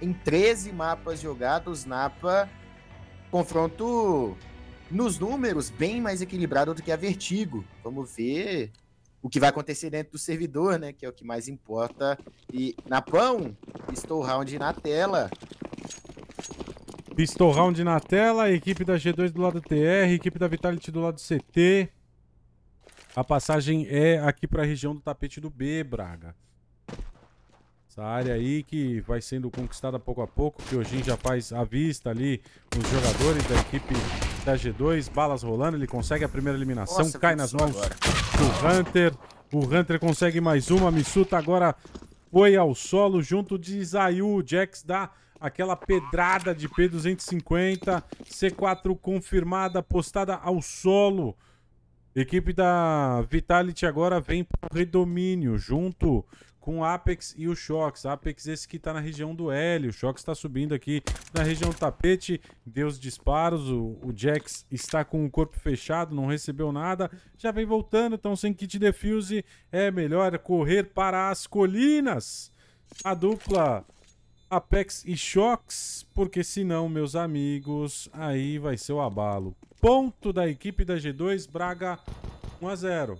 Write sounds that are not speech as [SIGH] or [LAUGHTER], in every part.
em 13 mapas jogados, Napa, confronto nos números bem mais equilibrado do que a Vertigo. Vamos ver o que vai acontecer dentro do servidor, né? Que é o que mais importa. E Napão, estou round na tela. Pistol Round na tela, equipe da G2 do lado TR, equipe da Vitality do lado CT. A passagem é aqui para a região do tapete do B, Braga. Essa área aí que vai sendo conquistada pouco a pouco, que hoje já faz à vista ali os jogadores da equipe da G2, balas rolando, ele consegue a primeira eliminação, Nossa, cai nas mãos agora. do Hunter. O Hunter consegue mais uma, Missuta agora foi ao solo junto de Zayu o Jax dá aquela pedrada de P250, C4 confirmada, postada ao solo. Equipe da Vitality agora vem para o redomínio, junto com o Apex e o Shox. Apex esse que tá na região do L, o Shox tá subindo aqui na região do tapete, deu os disparos, o, o Jax está com o corpo fechado, não recebeu nada, já vem voltando, então sem kit defuse é melhor correr para as colinas. A dupla Apex e Shox, porque senão, meus amigos, aí vai ser o abalo. Ponto da equipe da G2, Braga 1 a 0.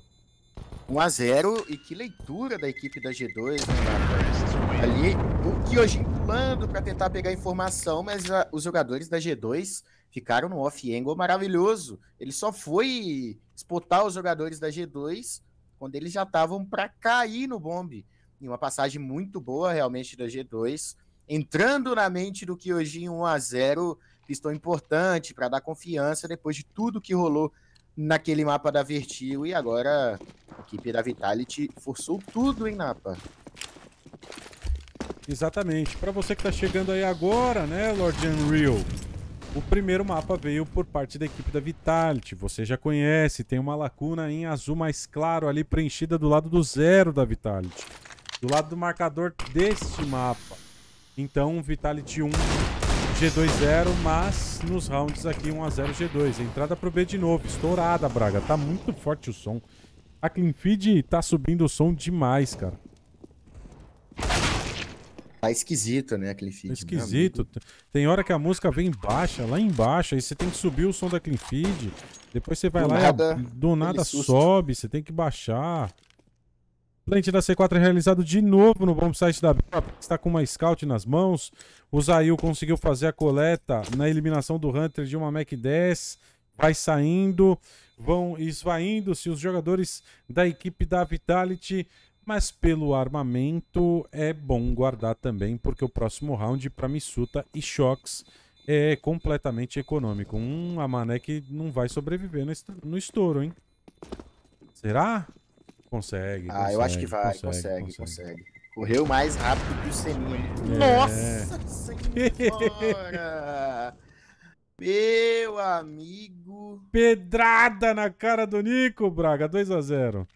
1 a 0 e que leitura da equipe da G2, né? Ali, o Kyojin pulando para tentar pegar informação, mas a, os jogadores da G2 ficaram no off-angle maravilhoso. Ele só foi espotar os jogadores da G2 quando eles já estavam para cair no bombe. E uma passagem muito boa, realmente, da G2. Entrando na mente do Kyojin 1 a 0 pistão importante para dar confiança depois de tudo que rolou naquele mapa da Vertigo. E agora equipe da Vitality forçou tudo em Napa. Exatamente. Para você que está chegando aí agora, né, Lord Unreal? O primeiro mapa veio por parte da equipe da Vitality. Você já conhece, tem uma lacuna em azul mais claro ali preenchida do lado do zero da Vitality. Do lado do marcador deste mapa. Então, Vitality 1, G2 0, mas nos rounds aqui 1 a 0 G2. Entrada pro B de novo, estourada, Braga. Tá muito forte o som. A Clean Feed tá subindo o som demais, cara. Tá esquisito, né, a Clean Feed. Tá esquisito. Tem hora que a música vem baixa, lá embaixo, aí você tem que subir o som da Clean Feed. Depois você vai do lá nada, e do nada sobe, você tem que baixar. Plant da C4 é realizado de novo no bom site da Bela, está com uma scout nas mãos. O Zail conseguiu fazer a coleta na eliminação do Hunter de uma Mac 10. Vai saindo vão esvaindo-se os jogadores da equipe da Vitality, mas pelo armamento é bom guardar também, porque o próximo round para Missuta e Shox é completamente econômico. Hum, a não vai sobreviver no estouro, hein? Será? Consegue. Ah, consegue, eu acho que vai, consegue consegue, consegue, consegue. Correu mais rápido que o Seninha. É. Nossa, que [LAUGHS] Meu amigo. Pedrada na cara do Nico, Braga. 2 a 0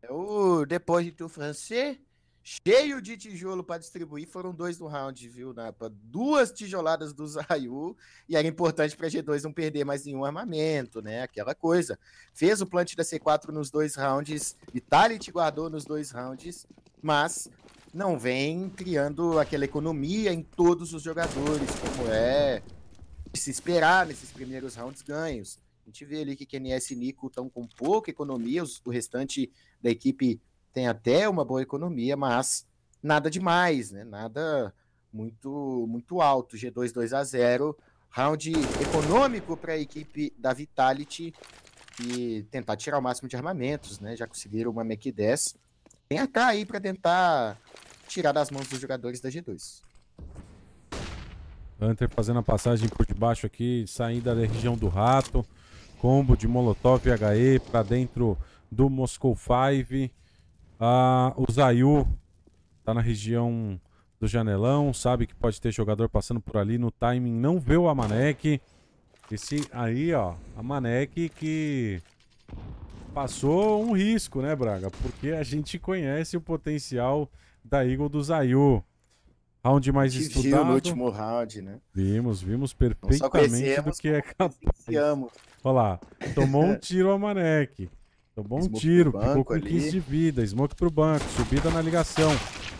é O Depois de tu francês, cheio de tijolo para distribuir, foram dois no round, viu, Napa? Duas tijoladas do Zayu. E era importante para G2 não perder mais nenhum armamento, né? Aquela coisa. Fez o plant da C4 nos dois rounds. Vitality guardou nos dois rounds. Mas não vem criando aquela economia em todos os jogadores, como é se esperar nesses primeiros rounds ganhos. A gente vê ali que KNS e Nico estão com pouca economia, o restante da equipe tem até uma boa economia, mas nada demais, né? Nada muito muito alto. G2 2 a 0, round econômico para a equipe da Vitality e tentar tirar o máximo de armamentos, né? Já conseguiram uma MEC 10. Tem a K aí para tentar tirar das mãos dos jogadores da G2. Hunter fazendo a passagem por debaixo aqui, saindo da região do rato. Combo de Molotov e HE para dentro do Moscow 5. Ah, o Zayu tá na região do janelão, sabe que pode ter jogador passando por ali no timing, não vê o Amanek. Esse aí, ó, Amanek que passou um risco, né, Braga? Porque a gente conhece o potencial da Eagle do Zayu. Round mais Te estudado. no último round, né? Vimos, vimos perfeitamente do que é capaz. Olha lá, tomou um [LAUGHS] tiro a Manek. Tomou Smoke um tiro, ficou com 15 de vida. Smoke pro banco, subida na ligação.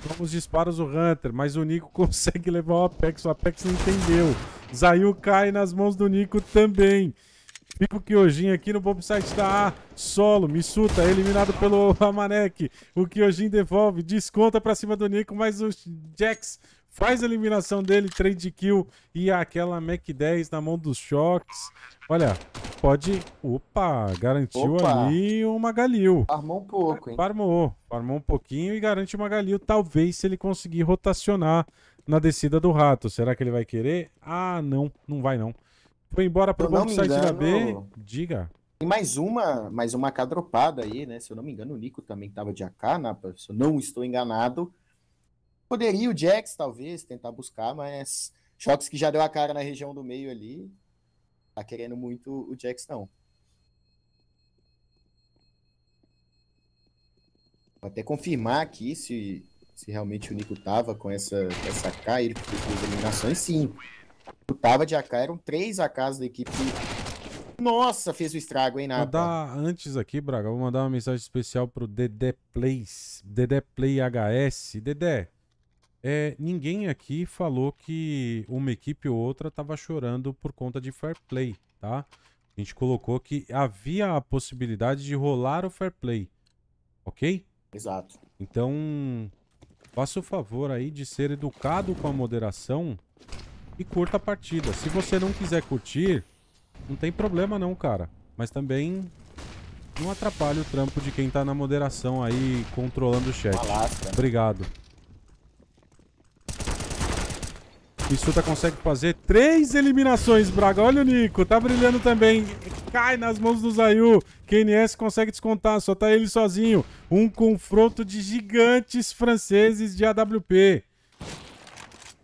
Toma os disparos o Hunter, mas o Nico [LAUGHS] consegue levar o Apex. O Apex não entendeu. Zayu cai nas mãos do Nico também. Fica o Kyojin aqui no site da A. Solo, Misuta, eliminado pelo [LAUGHS] Amanek. O Kyojin devolve, desconta pra cima do Nico, mas o Jax faz a eliminação dele, trade kill e aquela Mac 10 na mão dos choques. Olha, pode... Opa, garantiu Opa. ali uma Galil. Farmou um pouco, hein? Farmou, farmou um pouquinho e garante uma Galil, talvez se ele conseguir rotacionar na descida do rato. Será que ele vai querer? Ah, não, não vai não. Foi embora pro banco site engano, da B. Diga. Tem mais uma, mais uma cadropada aí, né? Se eu não me engano, o Nico também estava de AK, Napa, né? se eu não estou enganado. Poderia o Jax, talvez, tentar buscar, mas Shox que já deu a cara na região do meio ali, tá querendo muito o Jax não. Vou até confirmar aqui se, se realmente o Nico tava com essa, essa e ele fez eliminações, sim. Tava de AK, eram três AKs da equipe. Nossa, fez o estrago, hein, nada Mandar antes aqui, Braga, vou mandar uma mensagem especial pro Dedé Plays, Dedé Play HS. Dedé, é, ninguém aqui falou que uma equipe ou outra tava chorando por conta de fair play, tá? A gente colocou que havia a possibilidade de rolar o fair play, ok? Exato. Então, faça o favor aí de ser educado com a moderação e curta a partida. Se você não quiser curtir, não tem problema não, cara. Mas também não atrapalha o trampo de quem tá na moderação aí, controlando o chat. Obrigado. Obrigado. tá consegue fazer três eliminações, Braga. Olha o Nico, tá brilhando também. Cai nas mãos do Zayu. KNS consegue descontar, só tá ele sozinho. Um confronto de gigantes franceses de AWP.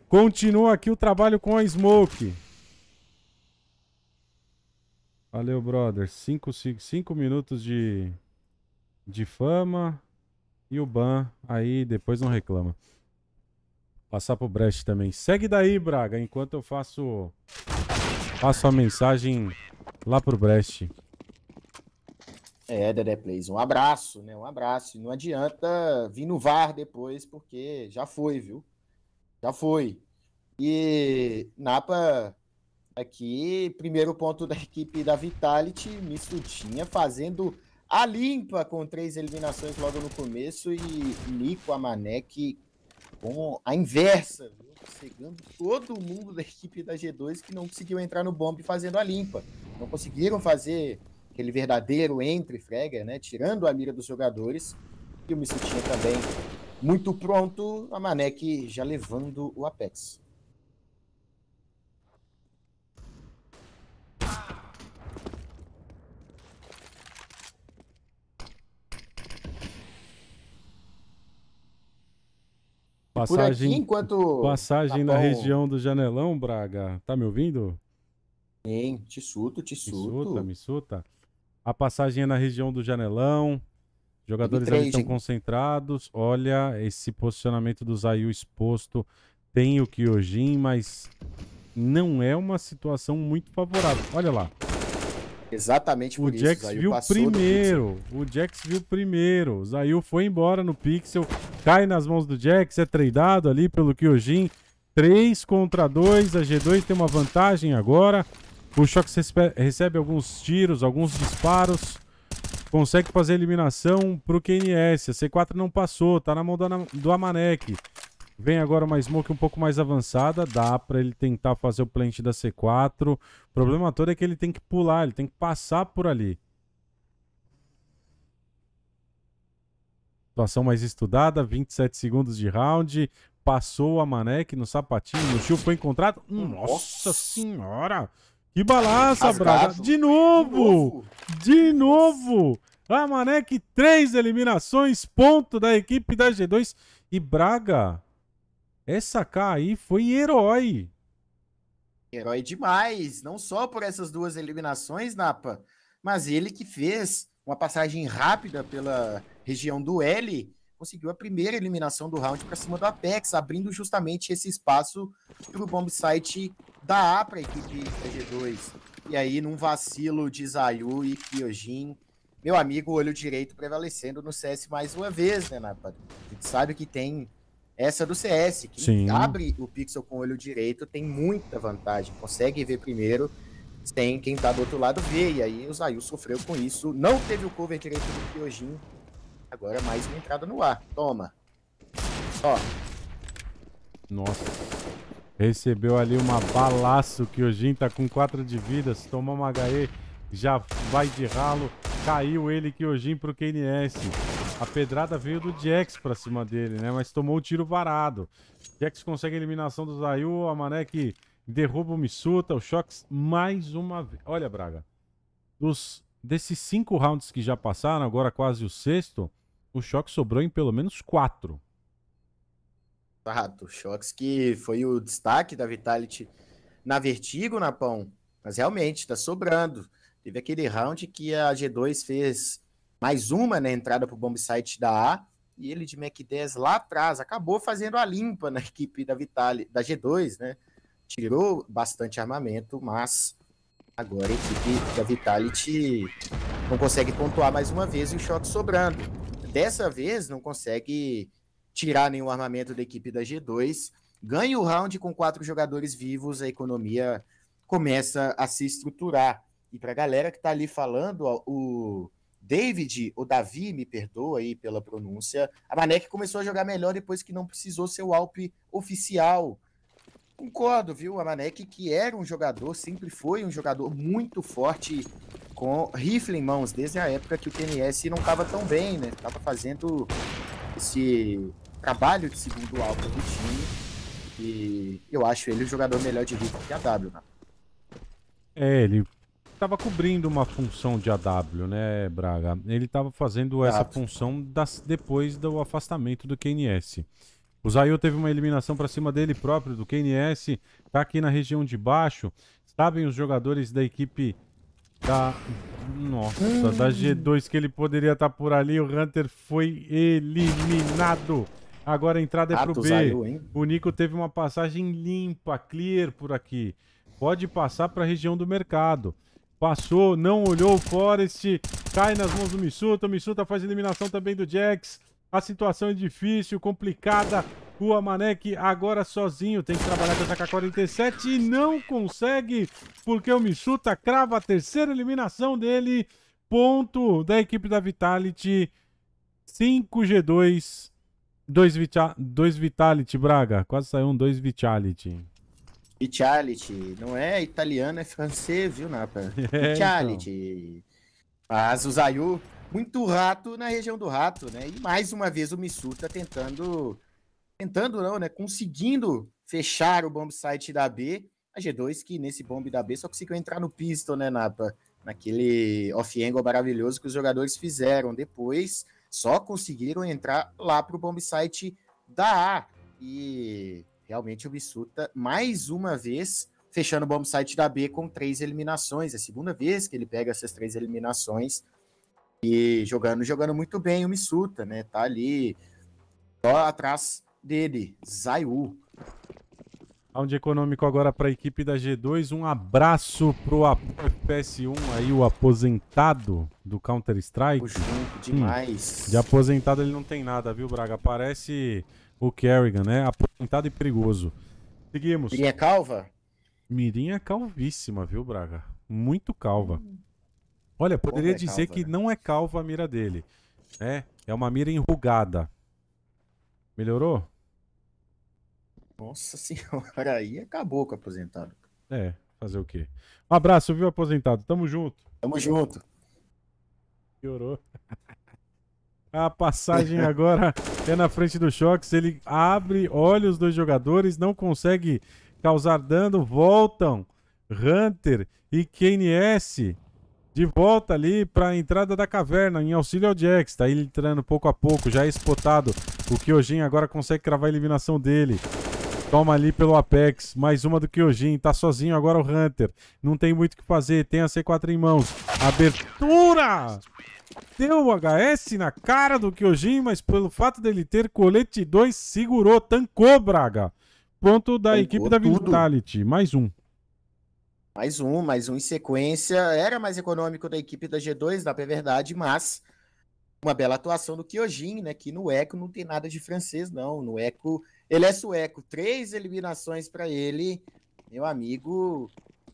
Continua aqui o trabalho com a Smoke. Valeu, brother. cinco minutos de, de fama. E o ban aí depois não reclama. Passar pro Brecht também. Segue daí, Braga, enquanto eu faço faço a mensagem lá pro Brecht. É, Dedé Plays, um abraço, né? Um abraço. não adianta vir no VAR depois, porque já foi, viu? Já foi. E Napa aqui, primeiro ponto da equipe da Vitality, Mistutinha fazendo a limpa com três eliminações logo no começo e Nico Amanek com a inversa, chegando todo mundo da equipe da G2 que não conseguiu entrar no bomb fazendo a limpa. Não conseguiram fazer aquele verdadeiro entre frega, né? Tirando a mira dos jogadores. E o Mistutinha também muito pronto, a Manek já levando o Apex. Passagem, aqui, enquanto... passagem tá na região do Janelão, Braga. Tá me ouvindo? Sim, te suto, te suto. Me suta, me suta. A passagem é na região do Janelão. Jogadores ali estão concentrados. Olha esse posicionamento do Zayu exposto. Tem o Kyojin, mas não é uma situação muito favorável. Olha lá. Exatamente por o isso. Jax o Jax viu primeiro. O Jax viu primeiro. O Zayu foi embora no pixel. Cai nas mãos do Jax. É treinado ali pelo Kyojin. 3 contra 2. A G2 tem uma vantagem agora. O Shox recebe alguns tiros, alguns disparos. Consegue fazer eliminação pro KNS. A C4 não passou, tá na mão do, do Amanec. Vem agora uma smoke um pouco mais avançada, dá para ele tentar fazer o plant da C4. O problema todo é que ele tem que pular, ele tem que passar por ali. Situação mais estudada, 27 segundos de round. Passou a Manek no sapatinho, no chute, foi encontrado. Nossa, Nossa senhora! Que balaça, Braga. De novo! De novo! A ah, Manec, três eliminações, ponto da equipe da G2. E Braga, essa K aí foi herói. Herói demais, não só por essas duas eliminações, Napa, mas ele que fez uma passagem rápida pela região do L conseguiu a primeira eliminação do round para cima do Apex, abrindo justamente esse espaço para o bomb site da A para a equipe da G2. E aí, num vacilo de Zayu e Kyojin, meu amigo, olho direito prevalecendo no CS mais uma vez, né, Napa? A gente sabe que tem essa do CS. que abre o pixel com o olho direito tem muita vantagem, consegue ver primeiro tem quem tá do outro lado ver, e aí o Zayu sofreu com isso, não teve o cover direito do Kyojin, Agora mais uma entrada no ar. Toma. Ó. Nossa. Recebeu ali uma balaço. Kyojin tá com 4 de vidas. Toma uma HE. Já vai de ralo. Caiu ele, Kyojin, pro KNS. A pedrada veio do Jax pra cima dele, né? Mas tomou o tiro varado. Jax consegue a eliminação do Zayu. A Manek derruba o Misuta O Shox mais uma vez. Olha, Braga. Dos Desses cinco rounds que já passaram, agora quase o sexto, o Choque sobrou em pelo menos quatro. Exato, choques que foi o destaque da Vitality na Vertigo, na Pão. Mas realmente, está sobrando. Teve aquele round que a G2 fez mais uma na né, entrada para o bombsite da A, e ele de Mac 10 lá atrás acabou fazendo a limpa na equipe da Vitality da G2, né? Tirou bastante armamento, mas Agora a equipe da Vitality não consegue pontuar mais uma vez e o Shock sobrando. Dessa vez não consegue tirar nenhum armamento da equipe da G2. Ganha o round com quatro jogadores vivos, a economia começa a se estruturar. E para a galera que está ali falando, ó, o David, o Davi, me perdoa aí pela pronúncia, a Manek começou a jogar melhor depois que não precisou ser o Alp oficial Concordo, viu? A que era um jogador, sempre foi um jogador muito forte com rifle em mãos, desde a época que o TNS não tava tão bem, né? Tava fazendo esse trabalho de segundo alvo do time. E eu acho ele o jogador melhor de rifle que a W, né? É, ele tava cobrindo uma função de AW, né, Braga? Ele tava fazendo essa função das, depois do afastamento do KNS. O Zayu teve uma eliminação para cima dele próprio, do KNS. Tá aqui na região de baixo. Sabem os jogadores da equipe da... Nossa, da G2 que ele poderia estar tá por ali. O Hunter foi eliminado. Agora a entrada é pro B. o Nico teve uma passagem limpa, clear por aqui. Pode passar para a região do mercado. Passou, não olhou o Forest. Cai nas mãos do Missuta. O Missuta faz eliminação também do Jax. A situação é difícil, complicada. O Amanek agora sozinho tem que trabalhar com essa K-47 e não consegue, porque o Michuta crava a terceira eliminação dele. Ponto da equipe da Vitality. 5G2. 2 Vitality, Braga. Quase saiu um 2 Vitality. Vitality. Não é italiano, é francês, viu, Napa? [LAUGHS] É, então. Vitality. Então. Ah, Mas o Zayu muito rato na região do rato, né? E mais uma vez o Misuta tá tentando. Tentando não, né? Conseguindo fechar o bomb site da B. A G2 que nesse bomb da B só conseguiu entrar no pistol, né, Napa? Naquele off-angle maravilhoso que os jogadores fizeram. Depois só conseguiram entrar lá pro bomb site da A. E realmente o Misuta tá, mais uma vez, fechando o bomb site da B com três eliminações. É a segunda vez que ele pega essas três eliminações. E jogando, jogando muito bem o Misuta, né? Tá ali só atrás dele, Zayu. Round econômico agora para a equipe da G2. Um abraço pro FPS1 aí, o aposentado do Counter-Strike. demais. Hum, de aposentado ele não tem nada, viu, Braga? Parece o Kerrigan, né? Aposentado e perigoso. Seguimos. Mirinha calva? Mirinha calvíssima, viu, Braga? Muito calva. Hum. Olha, poderia é dizer calva, que né? não é calva a mira dele. É, é uma mira enrugada. Melhorou? Nossa [LAUGHS] senhora, aí acabou com o aposentado. É, fazer o quê? Um abraço, viu, aposentado? Tamo junto. Tamo junto. Melhorou. A passagem agora é na frente do Shox. Ele abre, olha os dois jogadores, não consegue causar dano, voltam. Hunter e KNS de volta ali para a entrada da caverna, em auxílio ao Jax. Está entrando pouco a pouco, já é espotado. O Kyojin agora consegue cravar a eliminação dele. Toma ali pelo Apex, mais uma do Kyojin. Tá sozinho agora o Hunter. Não tem muito o que fazer, tem a C4 em mãos. Abertura! Deu o HS na cara do Kyojin, mas pelo fato dele ter colete 2, segurou, tancou, Braga. Ponto da Tancou equipe da tudo. Vitality, mais um. Mais um, mais um em sequência. Era mais econômico da equipe da G2, dá pra verdade, mas uma bela atuação do Kyojin, né? Que no Eco não tem nada de francês, não. No Eco, ele é sueco. Três eliminações para ele. Meu amigo,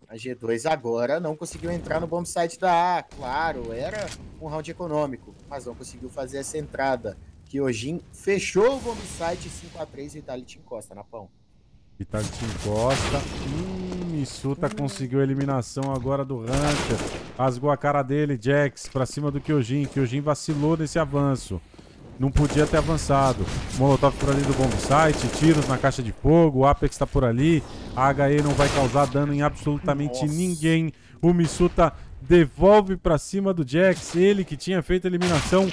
a G2 agora não conseguiu entrar no bombsite da A. Claro, era um round econômico, mas não conseguiu fazer essa entrada. Kyojin fechou o bombsite 5 a 3 Vitality encosta, Napão. Vitality encosta. Hum. Misuta conseguiu a eliminação agora do Rancher. Rasgou a cara dele, Jax, pra cima do Kyojin. Kyojin vacilou nesse avanço. Não podia ter avançado. Molotov por ali do bomb site, tiros na caixa de fogo, o Apex tá por ali. A HE não vai causar dano em absolutamente Nossa. ninguém. O Misuta devolve pra cima do Jax, ele que tinha feito a eliminação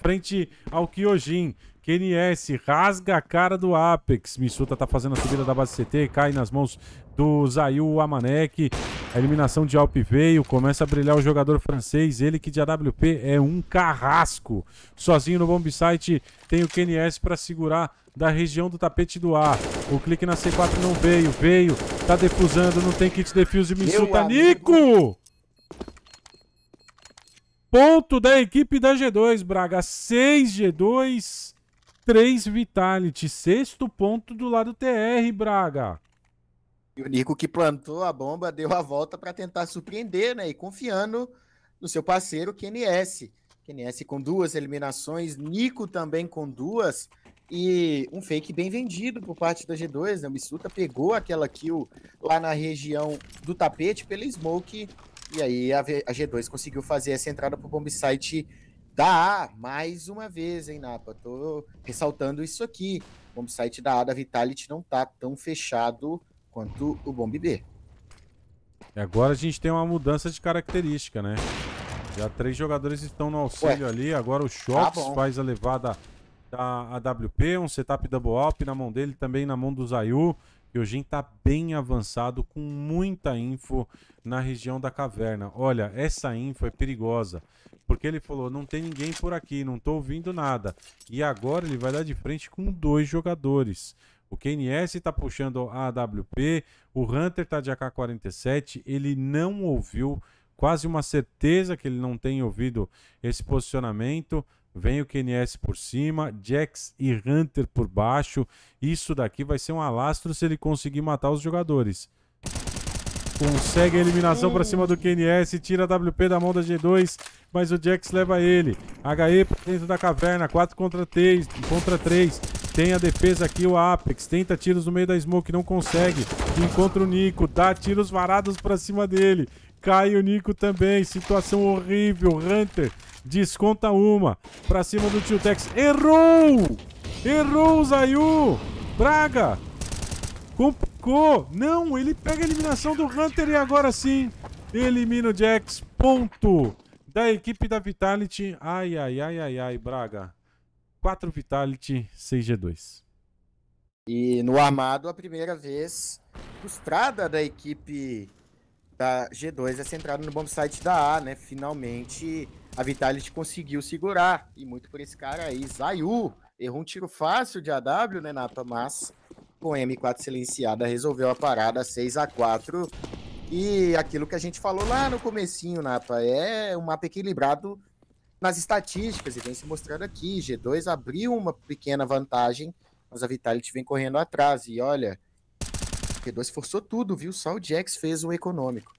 frente ao Kyojin. KNS rasga a cara do Apex. Missuta tá fazendo a subida da base CT, cai nas mãos do Zayu Amanek. A eliminação de Alp veio, começa a brilhar o jogador francês, ele que de AWP é um carrasco. Sozinho no bomb site tem o KNS para segurar da região do tapete do ar. O clique na C4 não veio, veio, tá defusando, não tem kit defuse, Missuta, Nico! Ponto da equipe da G2, Braga, 6 G2 3 Vitality, sexto ponto do lado TR, Braga. E o Nico que plantou a bomba deu a volta para tentar surpreender, né? E confiando no seu parceiro QNS. QNS com duas eliminações, Nico também com duas. E um fake bem vendido por parte da G2, né? O Missuta pegou aquela kill lá na região do tapete pela Smoke. E aí a G2 conseguiu fazer essa entrada pro bomb site da A, mais uma vez, hein, Napa? Tô ressaltando isso aqui. O site da A da Vitality não tá tão fechado quanto o Bomb B. E agora a gente tem uma mudança de característica, né? Já três jogadores estão no auxílio Ué. ali. Agora o Shox tá faz a levada da AWP, um setup double up na mão dele, também na mão do Zayu. Kyojin está bem avançado com muita info na região da caverna. Olha, essa info é perigosa, porque ele falou, não tem ninguém por aqui, não estou ouvindo nada. E agora ele vai dar de frente com dois jogadores. O KNS está puxando a AWP, o Hunter está de AK-47, ele não ouviu, quase uma certeza que ele não tem ouvido esse posicionamento. Vem o KNS por cima, Jax e Hunter por baixo. Isso daqui vai ser um alastro se ele conseguir matar os jogadores. Consegue a eliminação para cima do KNS, tira a WP da mão da G2, mas o Jax leva ele. HE dentro da caverna, 4 contra 3, contra 3. Tem a defesa aqui, o Apex, tenta tiros no meio da smoke, não consegue. Encontra o Nico, dá tiros varados para cima dele. Cai o Nico também, situação horrível. Hunter Desconta uma. Pra cima do Tio Tex. Errou! Errou, Zayu! Braga! Complicou! Não, ele pega a eliminação do Hunter e agora sim elimina o Jax. Ponto! Da equipe da Vitality. Ai, ai, ai, ai, ai, Braga. 4 Vitality, 6 G2. E no armado, a primeira vez frustrada da equipe da G2 essa é entrada no bombsite da A, né? Finalmente a Vitality conseguiu segurar. E muito por esse cara aí, Zayu. Errou um tiro fácil de AW, né, Napa? Mas com M4 silenciada resolveu a parada 6 a 4 E aquilo que a gente falou lá no comecinho, Napa, é um mapa equilibrado nas estatísticas e vem se mostrando aqui. G2 abriu uma pequena vantagem, mas a Vitality vem correndo atrás. E olha, G2 forçou tudo, viu? Só o Jax fez o econômico.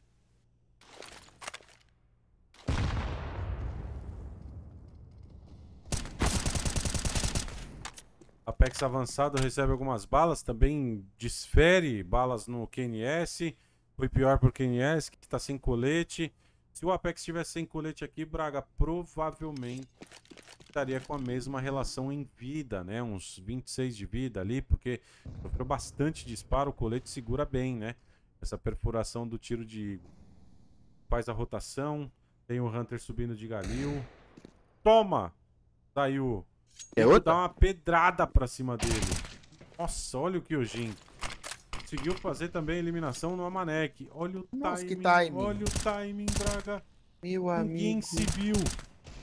Apex avançado recebe algumas balas, também desfere balas no QNS. Foi pior pro QNS, que está sem colete. Se o Apex tivesse sem colete aqui, Braga provavelmente estaria com a mesma relação em vida, né? Uns 26 de vida ali, porque sofreu bastante disparo, o colete segura bem, né? Essa perfuração do tiro de... faz a rotação, tem o Hunter subindo de Galil. Toma! Saiu é outra? Dá uma pedrada pra cima dele. Nossa, olha o Kyojin. Conseguiu fazer também a eliminação no Amanek. Olha o Nossa, timing, timing. Olha o timing, Braga. Meu Ninguém amigo. Ninguém se viu.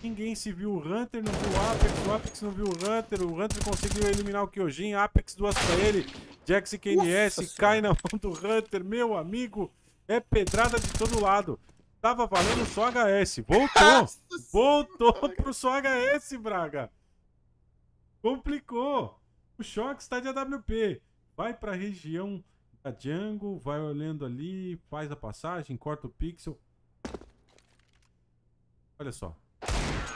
Ninguém se viu. O Hunter não viu o Apex. O Apex não viu o Hunter. O Hunter conseguiu eliminar o Kyojin. Apex duas pra ele. Jax e KNS Nossa, cai senhora. na mão do Hunter. Meu amigo. É pedrada de todo lado. Tava valendo só HS. Voltou. [LAUGHS] Nossa, Voltou senhora. pro só HS, Braga. Complicou! O choque está de AWP. Vai para a região da Django, vai olhando ali, faz a passagem, corta o pixel. Olha só.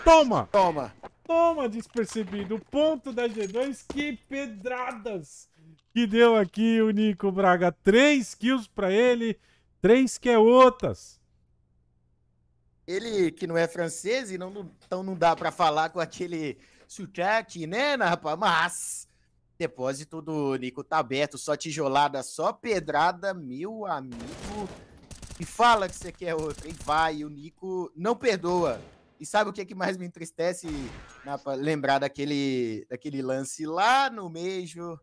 Toma! Toma! Toma, despercebido. O ponto da G2, que pedradas! Que deu aqui o Nico Braga. Três kills para ele, três que é outras. Ele que não é francês e não, então não dá para falar com aquele sotaque, né, né, rapaz? Mas depósito do Nico tá aberto, só tijolada, só pedrada, meu amigo. E fala que você quer outro e vai, o Nico não perdoa. E sabe o que, é que mais me entristece? Napa? Né, Lembrar daquele, daquele lance lá no meio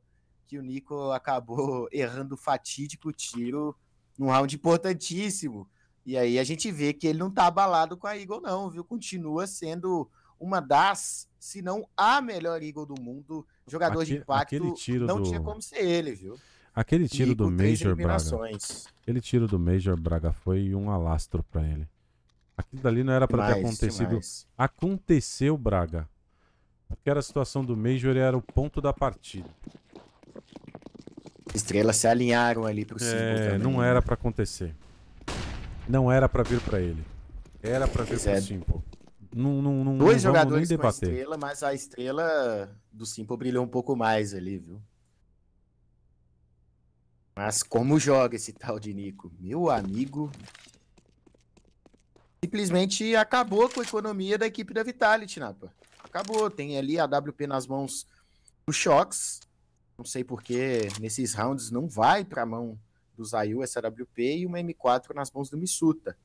que o Nico acabou errando o fatídico tiro num round importantíssimo. E aí a gente vê que ele não tá abalado com a Eagle, não, viu? Continua sendo uma das, se não a melhor Eagle do mundo. Jogador de impacto não do... tinha como ser ele, viu? Aquele tiro do Major Braga. Aquele tiro do Major Braga foi um alastro para ele. Aquilo dali não era para ter acontecido. Demais. Aconteceu, Braga. Porque era a situação do Major e era o ponto da partida. Estrelas se alinharam ali pro é, também, Não né? era para acontecer. Não era para vir para ele. Era para vir para o é. Simple. Não, não, não, Dois não jogadores nem debater. com a estrela, mas a estrela do Simple brilhou um pouco mais ali, viu? Mas como joga esse tal de Nico? Meu amigo. Simplesmente acabou com a economia da equipe da Vitality, Napa. Acabou. Tem ali a WP nas mãos do Shox. Não sei porque nesses rounds não vai pra mão do Zayu SWP e uma M4 nas mãos do Misuta.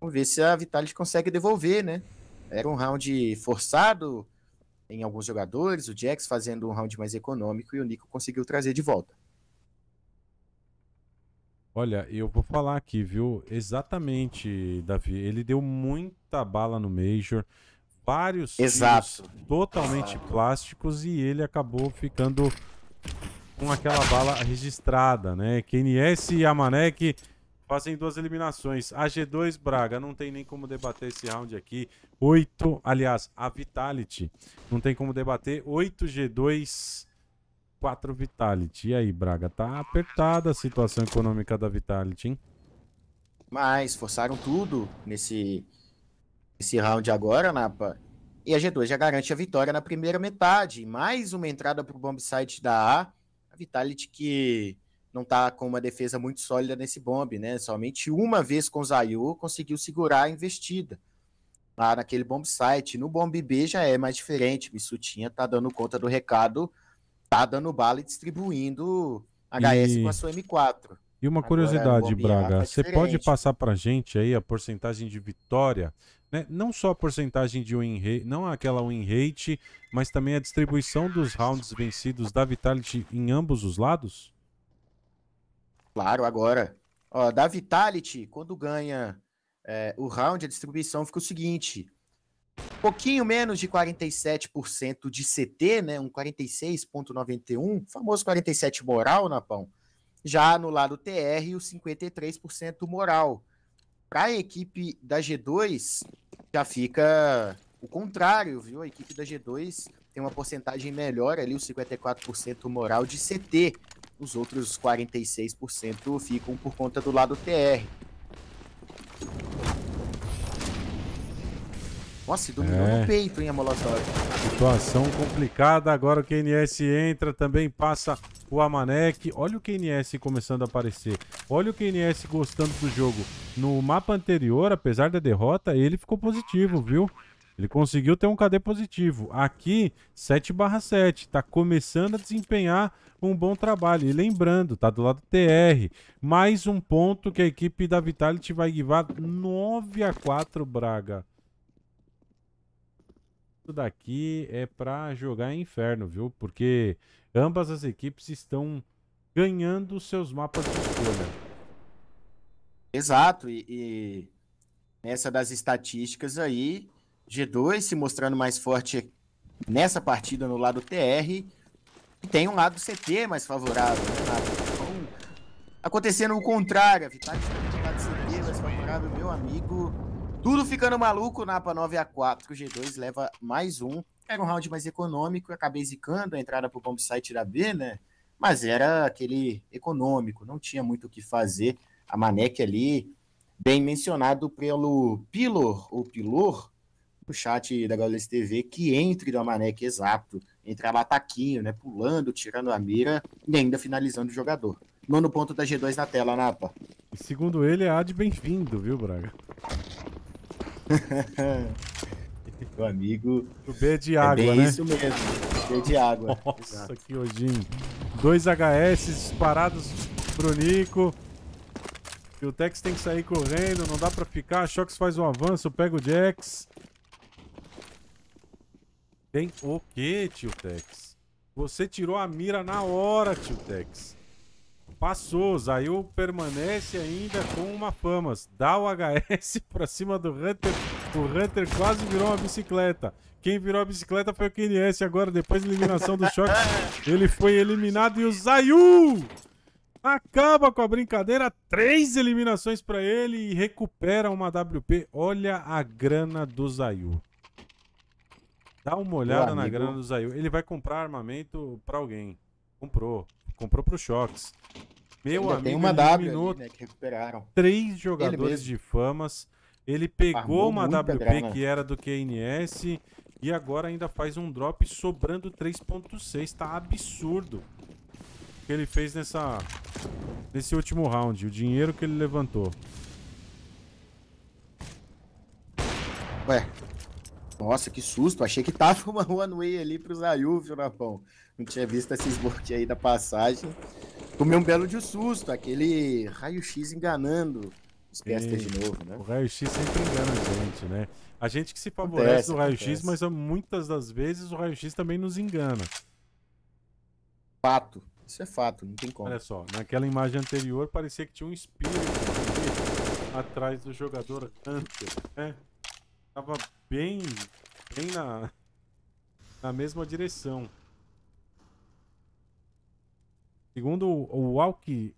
Vamos ver se a Vitality consegue devolver, né? Era é um round forçado em alguns jogadores, o Jax fazendo um round mais econômico e o Nico conseguiu trazer de volta. Olha, eu vou falar aqui, viu? Exatamente, Davi. Ele deu muita bala no Major, vários Exato. totalmente Exato. plásticos e ele acabou ficando com aquela bala registrada, né? KNS e Amanek fazem duas eliminações. A G2 Braga, não tem nem como debater esse round aqui. 8, aliás, a Vitality, não tem como debater. 8 G2, 4 Vitality. E aí, Braga, tá apertada a situação econômica da Vitality, hein? Mas forçaram tudo nesse, nesse round agora, Napa. E a G2 já garante a vitória na primeira metade. Mais uma entrada para o bomb site da A. A Vitality que não está com uma defesa muito sólida nesse bombe, né? Somente uma vez com o Zayu conseguiu segurar a investida lá naquele bomb site. No bomb B já é mais diferente. Missutinha tá dando conta do recado, tá dando bala e distribuindo HS e... com a sua M4. E uma Agora, curiosidade, tá Braga, você pode passar pra gente aí a porcentagem de vitória né? não só a porcentagem de win rate, não aquela win rate, mas também a distribuição dos rounds vencidos da Vitality em ambos os lados? Claro, agora. Ó, da Vitality, quando ganha é, o round, a distribuição fica o seguinte: um pouquinho menos de 47% de CT, né? Um 46,91%, famoso 47% moral, Napão. Já no lado TR, o 53% moral a equipe da G2 já fica o contrário, viu? A equipe da G2 tem uma porcentagem melhor ali, os 54% moral de CT. Os outros 46% ficam por conta do lado TR. Nossa, dominou é. no peito, hein, a Situação complicada. Agora o KNS entra, também passa o Amanek. Olha o KNS começando a aparecer. Olha o KNS gostando do jogo. No mapa anterior, apesar da derrota, ele ficou positivo, viu? Ele conseguiu ter um KD positivo. Aqui, 7 barra 7. Tá começando a desempenhar um bom trabalho. E lembrando, tá do lado TR. Mais um ponto que a equipe da Vitality vai guivar 9 a 4 Braga. Isso daqui é pra jogar inferno, viu? Porque ambas as equipes estão ganhando seus mapas de escolha. Exato, e, e nessa das estatísticas aí, G2 se mostrando mais forte nessa partida no lado TR, e tem um lado CT mais favorável. Né? Então, acontecendo o contrário, a Vitality também lado CT mais favorável, meu amigo. Tudo ficando maluco, Napa 9x4, o G2 leva mais um. Era um round mais econômico, acabei zicando a entrada pro bomb site da B, né? Mas era aquele econômico, não tinha muito o que fazer a Manek ali, bem mencionado pelo Pilor, ou Pilor, no chat da Gaules TV, que entre do Manek exato, entrava ataquinho, né, pulando, tirando a mira e ainda finalizando o jogador. Nono ponto da G2 na tela, Napa. E segundo ele, é A de bem-vindo, viu, Braga? Meu [LAUGHS] amigo. O B de é água, é bem né? isso mesmo. B de água. Nossa, Exato. que hoje. Dois HS disparados pro Nico o Tex tem que sair correndo, não dá pra ficar. Shox faz um avanço, pega o Jax. Tem o quê, tio Tex? Você tirou a mira na hora, tio Tex. Passou, Zayu permanece ainda com uma famas. Dá o HS [LAUGHS] pra cima do Hunter. O Hunter quase virou uma bicicleta. Quem virou a bicicleta foi o KNS agora, depois da eliminação do choque. [LAUGHS] Ele foi eliminado e o Zayu acaba com a brincadeira, três eliminações para ele e recupera uma WP. Olha a grana do Zayu. Dá uma olhada na grana do Zayu. Ele vai comprar armamento para alguém. Comprou. Comprou pro Shox. Meu Ainda amigo, tem uma W minuto, ali, né, que recuperaram. Três jogadores de famas. Ele pegou Armou uma WP grana. que era do QNS e agora ainda faz um drop sobrando 3.6. Tá absurdo que ele fez nessa, nesse último round, o dinheiro que ele levantou. Ué. Nossa, que susto. Achei que tava [LAUGHS] uma one-way ali pro Zayu, viu, Napão? Não tinha visto esse smoke aí da passagem. Tomei um belo de susto. Aquele raio-x enganando os casters de novo, né? O raio-x sempre engana a gente, né? A gente que se favorece acontece, do raio-x, mas muitas das vezes o raio-x também nos engana. Fato. Isso é fato, não tem como. Olha só, naquela imagem anterior parecia que tinha um espírito atrás do jogador Hunter, né? Tava bem, bem na, na mesma direção. Segundo o Walk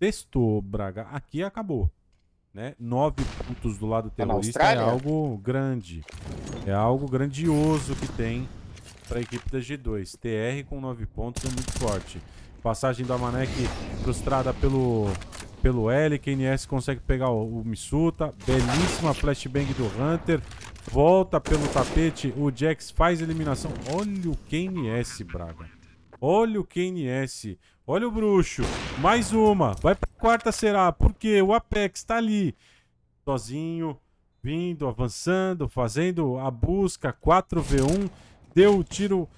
testou, Braga, aqui acabou. Né? Nove pontos do lado tá terrorista é algo grande. É algo grandioso que tem para a equipe da G2. TR com nove pontos é muito forte. Passagem da Manek frustrada pelo, pelo L. KNS consegue pegar o, o Misuta. Belíssima flashbang do Hunter. Volta pelo tapete. O Jax faz eliminação. Olha o KNS, Braga. Olha o KNS. Olha o bruxo. Mais uma. Vai pra quarta será. Porque o Apex tá ali. Sozinho. Vindo, avançando, fazendo a busca. 4v1. Deu o tiro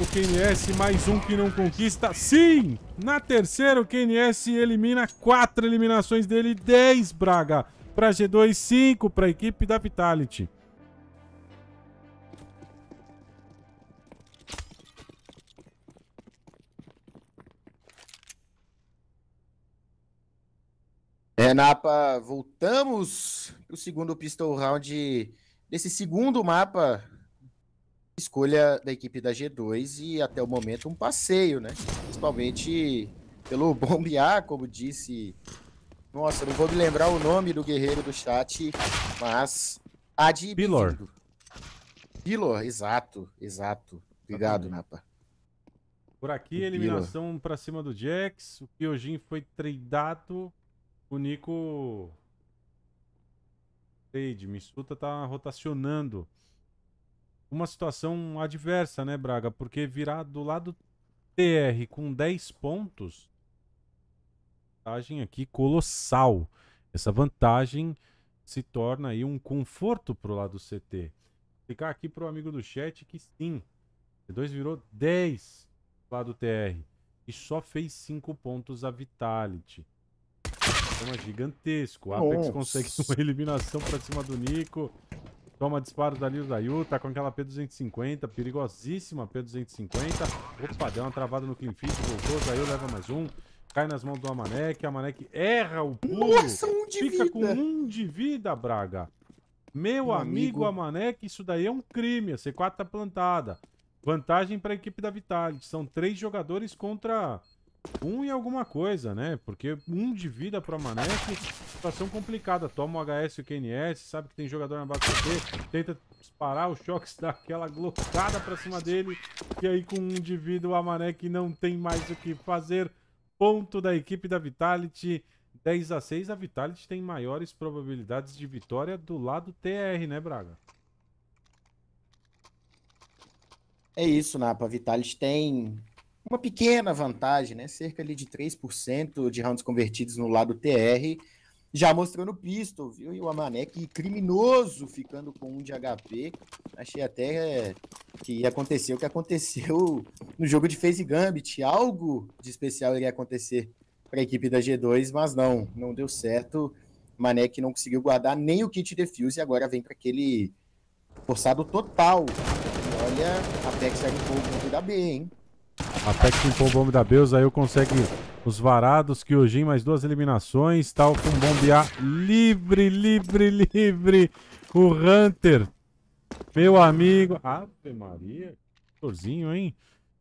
o KNS mais um que não conquista. Sim! Na terceira, o KNS elimina quatro eliminações dele, 10 Braga. Para G2, 5 para a equipe da Vitality. É, Napa, voltamos o segundo pistol round desse segundo mapa escolha da equipe da G2 e até o momento um passeio, né? Principalmente pelo [LAUGHS] bombear, como disse. Nossa, não vou me lembrar o nome do guerreiro do chat, mas a de Pilor. Pilor, exato, exato. Obrigado, Napa. Por aqui, eliminação para cima do Jax. O Kyojin foi tradeado. O Nico. Trade. Missuta tá rotacionando uma situação adversa, né, Braga? Porque virar do lado TR com 10 pontos, vantagem aqui colossal. Essa vantagem se torna aí um conforto pro lado CT. Ficar aqui pro amigo do chat que sim, C2 virou 10 lado TR e só fez 5 pontos a Vitality. É gigantesco. A Apex consegue uma [LAUGHS] eliminação para cima do Nico. Toma disparo da Lilo da Yu, tá com aquela P250, perigosíssima P250. Opa, deu uma travada no clean voltou, Zayu leva mais um. Cai nas mãos do Amanek, Amanek erra o pulo. Nossa, um de fica vida. com um de vida, Braga. Meu amigo, amigo Amanek, isso daí é um crime, a C4 tá plantada. Vantagem para a equipe da Vitality, são três jogadores contra um e alguma coisa, né? Porque um de vida pro Manek, situação complicada. Toma o HS e o QNS, sabe que tem jogador na base PT, tenta parar o choque, [LAUGHS] dá aquela glocada pra cima dele. E aí com um de vida o Amanek não tem mais o que fazer. Ponto da equipe da Vitality. 10 a 6 a Vitality tem maiores probabilidades de vitória do lado TR, né, Braga? É isso, Napa. A Vitality tem uma pequena vantagem, né? cerca ali de 3% de rounds convertidos no lado TR, já mostrando o pistol, viu? E o Amanek criminoso ficando com um de HP. Achei até é, que ia acontecer o que aconteceu no jogo de Face Gambit. Algo de especial iria acontecer para a equipe da G2, mas não, não deu certo. Manek não conseguiu guardar nem o kit defuse e agora vem para aquele forçado total. E olha, a Pex era um pouco da B, hein? Até que limpou o bombe da Beus, aí eu consegue os varados, Kyojin, mais duas eliminações, tal, com bombear livre, livre, livre, o Hunter, meu amigo, Ave Maria, torzinho, hein?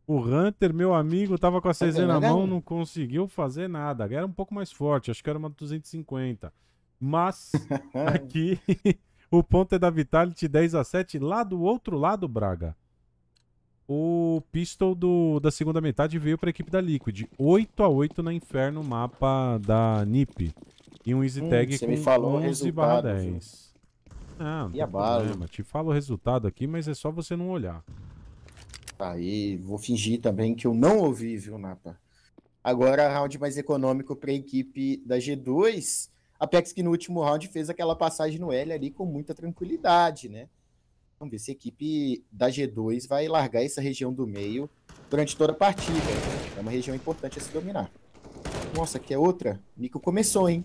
O Hunter, meu amigo, tava com a CZ na mão, não conseguiu fazer nada, era um pouco mais forte, acho que era uma 250, mas [LAUGHS] aqui [LAUGHS] o ponto é da Vitality 10 a 7 lá do outro lado, Braga o pistol do, da segunda metade veio para a equipe da Liquid. 8 a 8 na Inferno, mapa da NiP. E um easy hum, tag hum, com me falou 11 barra 10. Ah, e a bala? Te falo o resultado aqui, mas é só você não olhar. aí, vou fingir também que eu não ouvi, viu, Napa? Agora, round mais econômico para a equipe da G2. A Pex que no último round fez aquela passagem no L ali com muita tranquilidade, né? Vamos ver se a equipe da G2 vai largar essa região do meio durante toda a partida. É uma região importante a se dominar. Nossa, aqui é outra. Nico começou, hein?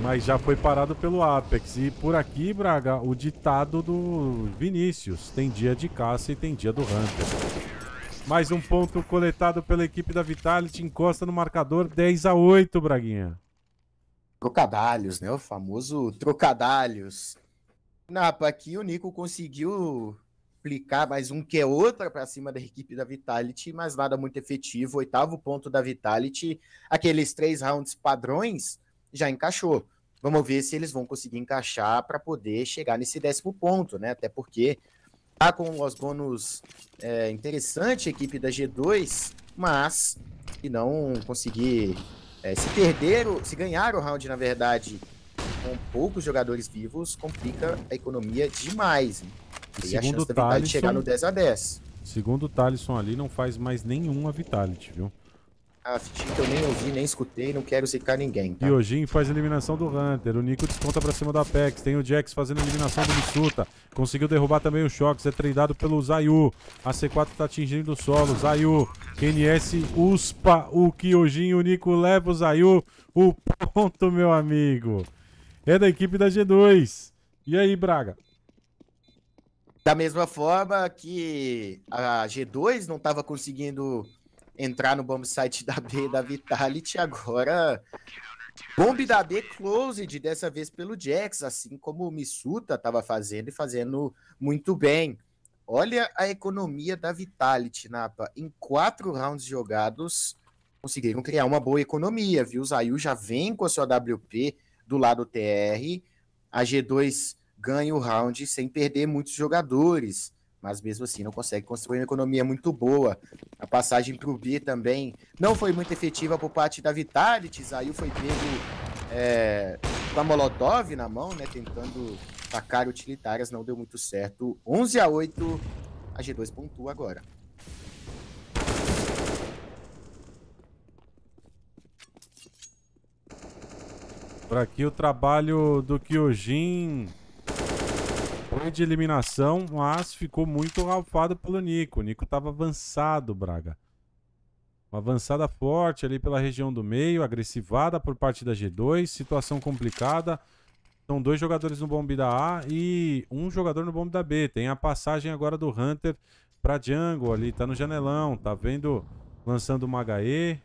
Mas já foi parado pelo Apex. E por aqui, Braga, o ditado do Vinícius. Tem dia de caça e tem dia do Hunter. Mais um ponto coletado pela equipe da Vitality. Encosta no marcador 10 a 8, Braguinha. Trocadalhos, né? O famoso trocadalhos. Napa, aqui o Nico conseguiu aplicar mais um que é outra para cima da equipe da Vitality, mas nada muito efetivo. Oitavo ponto da Vitality, aqueles três rounds padrões já encaixou. Vamos ver se eles vão conseguir encaixar para poder chegar nesse décimo ponto, né? Até porque tá com os bônus é, interessante a equipe da G2, mas se não conseguir é, se perder, se ganhar o round, na verdade, com poucos jogadores vivos, complica a economia demais. Hein? E, e a chance da Vitality chegar no 10 a 10 Segundo o Talisson ali, não faz mais nenhuma Vitality, viu? A fitinha que eu nem ouvi, nem escutei, não quero zicar ninguém, tá? faz eliminação do Hunter, o Nico desconta pra cima da Pex. tem o Jax fazendo eliminação do Missuta, conseguiu derrubar também o Shox, é treinado pelo Zayu, a C4 tá atingindo o solo, Zayu, KNS uspa o Kyojin, o Nico leva o Zayu, o ponto, meu amigo é da equipe da G2. E aí, Braga? Da mesma forma que a G2 não estava conseguindo entrar no bomb site da B da Vitality, agora bomb da B closed, dessa vez pelo Jax, assim como o Misuta estava fazendo e fazendo muito bem. Olha a economia da Vitality, Napa. Em quatro rounds jogados, conseguiram criar uma boa economia, viu? O Zayu já vem com a sua WP do lado TR. A G2 ganha o round sem perder muitos jogadores, mas mesmo assim não consegue construir uma economia muito boa. A passagem para o B também não foi muito efetiva por parte da Vitality. Zayu foi pego é, com a Molotov na mão, né, tentando tacar utilitárias, não deu muito certo. 11 a 8, a G2 pontua agora. por aqui o trabalho do Kyojin foi de eliminação, mas ficou muito ralfado pelo Nico. O Nico estava avançado, Braga. Uma avançada forte ali pela região do meio, agressivada por parte da G2, situação complicada. São dois jogadores no bombe da A e um jogador no bombe da B. Tem a passagem agora do Hunter para Django ali, tá no janelão, tá vendo lançando uma HE,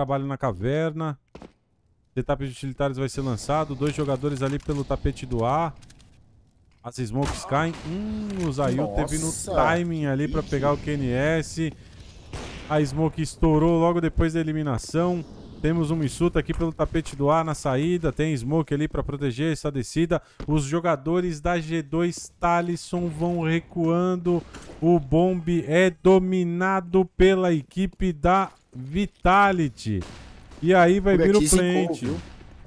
trabalho na caverna. Setup de utilitários vai ser lançado. Dois jogadores ali pelo tapete do ar. As smokes caem. Hum, o Zayu Nossa. teve no timing ali para pegar o KNS. A smoke estourou logo depois da eliminação. Temos uma insulta aqui pelo tapete do ar na saída. Tem smoke ali para proteger essa descida. Os jogadores da G2 Talisson vão recuando. O bombe é dominado pela equipe da Vitality. E aí vai vir o plant. Zicou,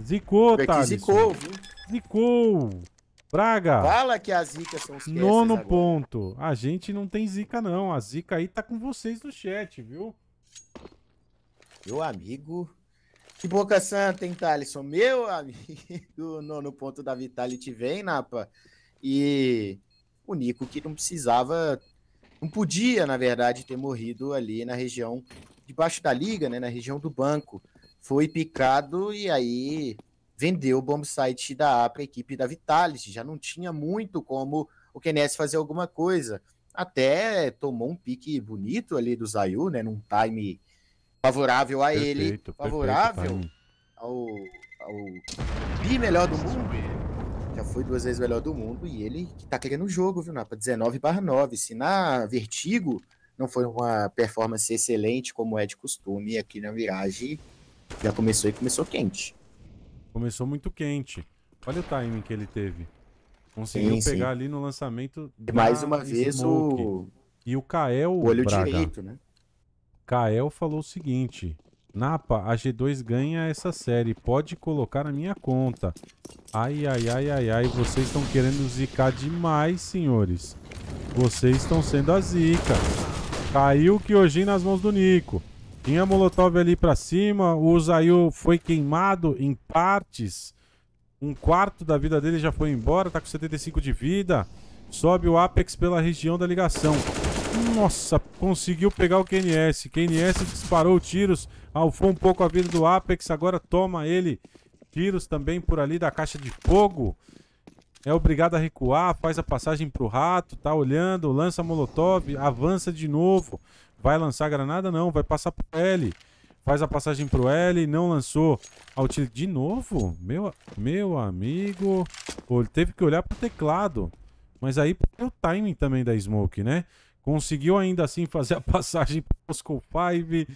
zicou Thales. Zicou, viu? Zicou. Braga. Fala que as zicas são os Nono agora. ponto. A gente não tem zica, não. A zica aí tá com vocês no chat, viu? Meu amigo. Que boca santa, hein, Thalisson? Meu amigo. [LAUGHS] Nono ponto da Vitality vem, Napa. E o Nico que não precisava. Não podia, na verdade, ter morrido ali na região debaixo da liga, né, na região do banco, foi picado e aí vendeu o bombsite da A para a equipe da Vitality. Já não tinha muito como o Kenesse fazer alguma coisa. Até tomou um pique bonito ali do Zayu, né? Num time favorável a perfeito, ele, favorável perfeito, ao, ao bi melhor do mundo. Já foi duas vezes melhor do mundo e ele que tá querendo o jogo, viu, Napa? 19 barra 9. Se na Vertigo não foi uma performance excelente, como é de costume, aqui na viragem já começou e começou quente. Começou muito quente. Olha o timing que ele teve. Conseguiu sim, pegar sim. ali no lançamento. E mais uma vez o. E o Kael. O olho Braga. direito, né? Kael falou o seguinte: Napa, a G2 ganha essa série, pode colocar na minha conta. Ai, ai, ai, ai, ai, vocês estão querendo zicar demais, senhores. Vocês estão sendo a zica. Caiu o Kyojin nas mãos do Nico. Tinha Molotov ali para cima, o Zayu foi queimado em partes. Um quarto da vida dele já foi embora, tá com 75 de vida. Sobe o Apex pela região da ligação. Nossa, conseguiu pegar o KNS. KNS disparou tiros, alfou um pouco a vida do Apex, agora toma ele. Tiros também por ali da caixa de fogo é obrigado a recuar, faz a passagem pro rato, tá olhando, lança molotov, avança de novo. Vai lançar granada? Não, vai passar pro L. Faz a passagem pro L, não lançou a utilidade. De novo? Meu, meu amigo. Pô, teve que olhar pro teclado. Mas aí é o timing também da Smoke, né? Conseguiu ainda assim fazer a [LAUGHS] passagem pro Moscow 5.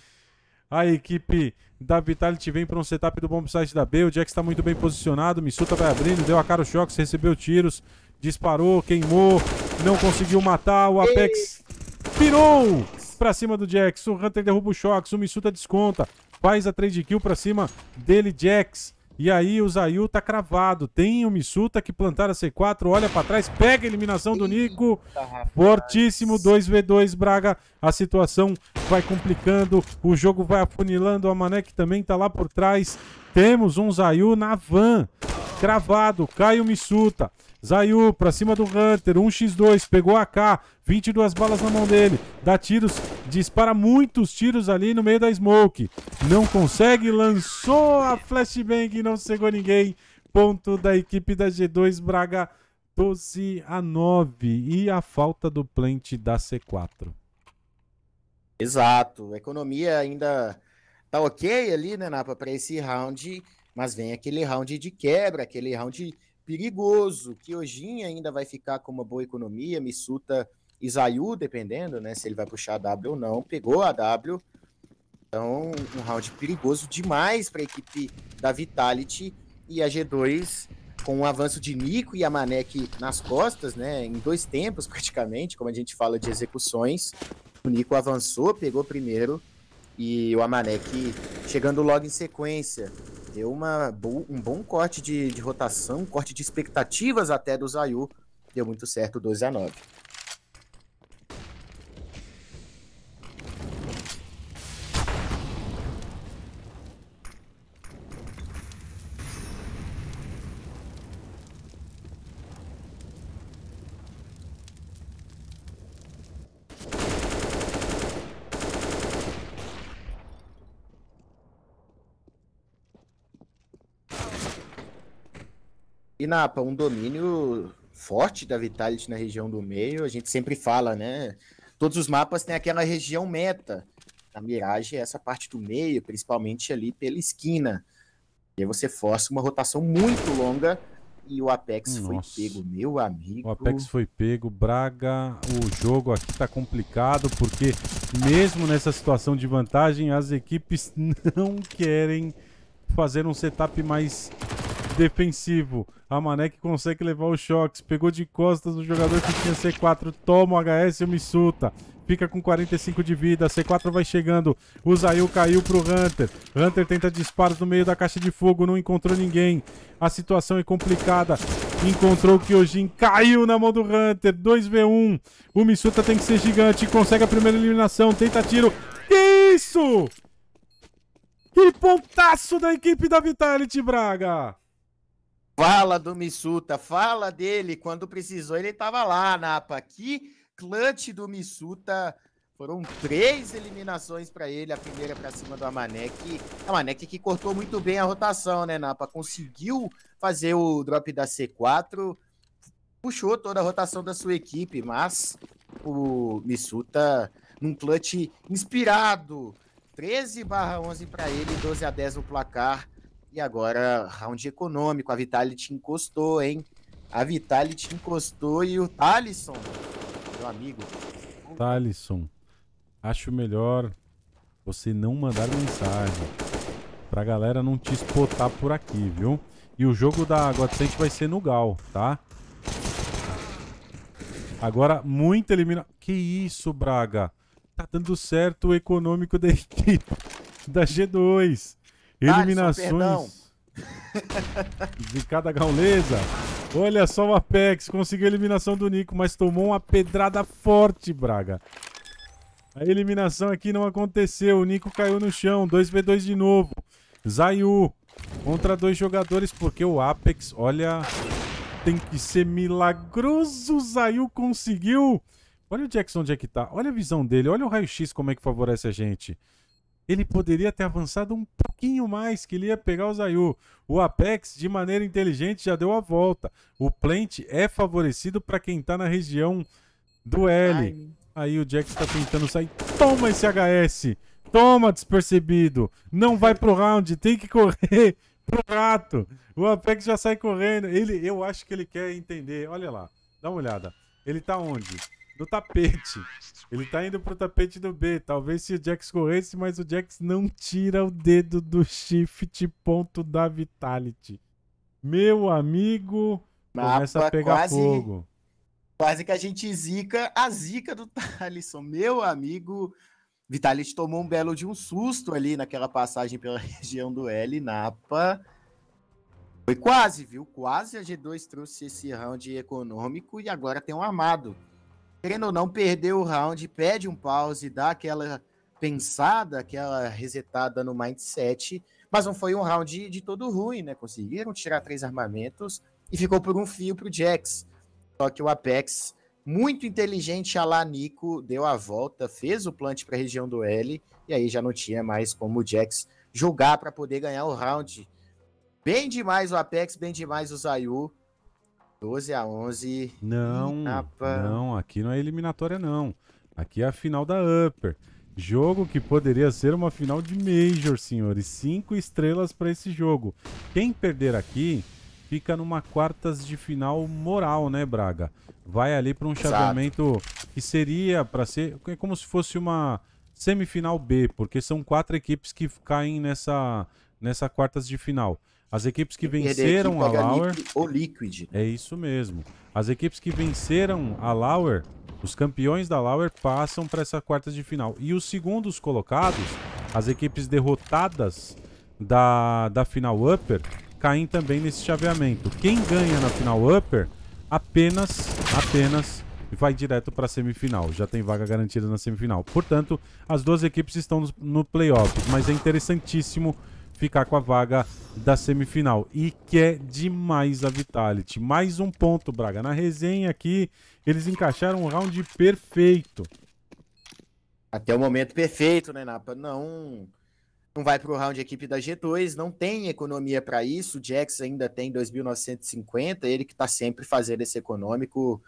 A equipe da Vitality vem para um setup do bomb site da B. O Jax está muito bem posicionado. Missuta vai abrindo, deu a cara o Shox, recebeu tiros, disparou, queimou, não conseguiu matar. O Apex pirou para cima do Jax. O Hunter derruba o Shox, o Missuta desconta. Faz a trade kill para cima dele, Jax. E aí o Zayu tá cravado. Tem o Missuta que plantar a C4, olha para trás, pega a eliminação do Nico. Fortíssimo 2v2 Braga. A situação vai complicando, o jogo vai afunilando, a Manek também tá lá por trás. Temos um Zayu na van, cravado, cai o Missuta. Zayu pra cima do Hunter, 1x2, pegou a K, 22 balas na mão dele, dá tiros, dispara muitos tiros ali no meio da smoke. Não consegue, lançou a flashbang e não cegou ninguém. Ponto da equipe da G2 Braga 12 a 9 e a falta do plant da C4. Exato, a economia ainda tá ok ali, né, Napa, para esse round, mas vem aquele round de quebra, aquele round perigoso, que hoje ainda vai ficar com uma boa economia, Missuta Zayu, dependendo, né, se ele vai puxar a W ou não, pegou a W. Então, um round perigoso demais para a equipe da Vitality e a G2 com o avanço de Nico e a Manek nas costas, né, em dois tempos [LAUGHS] praticamente, como a gente fala de execuções. O Nico avançou, pegou primeiro e o Amanek chegando logo em sequência deu uma bo um bom corte de, de rotação, corte de expectativas até do Zayu. Deu muito certo, 2 a 9. Napa, um domínio forte da Vitality na região do meio, a gente sempre fala, né? Todos os mapas têm aquela região meta. A Mirage é essa parte do meio, principalmente ali pela esquina. E aí você força uma rotação muito longa e o Apex Nossa. foi pego, meu amigo. O Apex foi pego, Braga, o jogo aqui tá complicado, porque mesmo nessa situação de vantagem, as equipes [LAUGHS] não querem fazer um setup mais defensivo. A Manek consegue levar os choques. Pegou de costas o jogador que tinha C4. Toma o HS e o Misuta Fica com 45 de vida. C4 vai chegando. O Zayu caiu pro Hunter. Hunter tenta disparos no meio da caixa de fogo. Não encontrou ninguém. A situação é complicada. Encontrou o Kyojin. Caiu na mão do Hunter. 2v1. O Misuta tem que ser gigante. Consegue a primeira eliminação. Tenta tiro. Que isso? Que pontaço da equipe da Vitality, Braga! Fala do Missuta, fala dele. Quando precisou, ele estava lá, Napa. Que clutch do Missuta. Foram três eliminações para ele, a primeira para cima do Amanek. É Amanek que cortou muito bem a rotação, né, Napa? Conseguiu fazer o drop da C4, puxou toda a rotação da sua equipe, mas o Missuta num clutch inspirado. 13 barra 11 para ele, 12 a 10 o placar. E agora, round econômico, a Vitality encostou, hein? A Vitality encostou e o Talisson, meu amigo. Talisson, acho melhor você não mandar mensagem pra galera não te espotar por aqui, viu? E o jogo da Godsent vai ser no Gal, tá? Agora, muita eliminação. Que isso, Braga? Tá dando certo o econômico da [LAUGHS] equipe da G2. Eliminações de cada gaulesa. Olha só o Apex, conseguiu a eliminação do Nico, mas tomou uma pedrada forte, Braga. A eliminação aqui não aconteceu, o Nico caiu no chão, 2v2 de novo. Zayu contra dois jogadores, porque o Apex, olha, tem que ser milagroso, Zayu conseguiu. Olha o Jackson onde é que tá, olha a visão dele, olha o raio-x como é que favorece a gente ele poderia ter avançado um pouquinho mais, que ele ia pegar o Zayu. O Apex, de maneira inteligente, já deu a volta. O plant é favorecido para quem está na região do L. Aí o Jax está tentando sair. Toma esse HS! Toma, despercebido! Não vai pro round, tem que correr [LAUGHS] pro rato! O Apex já sai correndo. Ele, eu acho que ele quer entender. Olha lá, dá uma olhada. Ele tá onde? do tapete. Ele tá indo pro tapete do B. Talvez se o Jax corresse, mas o Jax não tira o dedo do shift ponto da Vitality. Meu amigo, Mapa começa a pegar quase, fogo. Quase que a gente zica a zica do [LAUGHS] Thalisson. Meu amigo, Vitality tomou um belo de um susto ali naquela passagem pela [LAUGHS] região do L, Napa. Foi quase, viu? Quase a G2 trouxe esse round econômico e agora tem um armado querendo ou não, perdeu o round, pede um pause, dá aquela pensada, aquela resetada no mindset, mas não foi um round de, de todo ruim, né? Conseguiram tirar três armamentos e ficou por um fio pro Jax. Só que o Apex, muito inteligente a lá Nico, deu a volta, fez o plant para a região do L, e aí já não tinha mais como o Jax jogar para poder ganhar o round. Bem demais o Apex, bem demais o Zayu. 12 a 11. Não, Inapa. não, aqui não é eliminatória não. Aqui é a final da Upper. Jogo que poderia ser uma final de Major, senhores. Cinco estrelas para esse jogo. Quem perder aqui fica numa quartas de final moral, né, Braga? Vai ali para um Exato. chaveamento que seria para ser é como se fosse uma semifinal B, porque são quatro equipes que caem nessa nessa quartas de final. As equipes que venceram a Lauer. Ou Liquid. É isso mesmo. As equipes que venceram a Lauer, os campeões da Lauer passam para essa quartas de final. E os segundos colocados, as equipes derrotadas da, da final Upper, caem também nesse chaveamento. Quem ganha na final Upper, apenas, apenas vai direto para a semifinal. Já tem vaga garantida na semifinal. Portanto, as duas equipes estão no, no playoff. Mas é interessantíssimo ficar com a vaga da semifinal. E quer é demais a Vitality. Mais um ponto, Braga. Na resenha aqui, eles encaixaram um round perfeito. Até o momento perfeito, né, Napa? Não, não vai para o round equipe da G2, não tem economia para isso. O Jax ainda tem 2.950, ele que está sempre fazendo esse econômico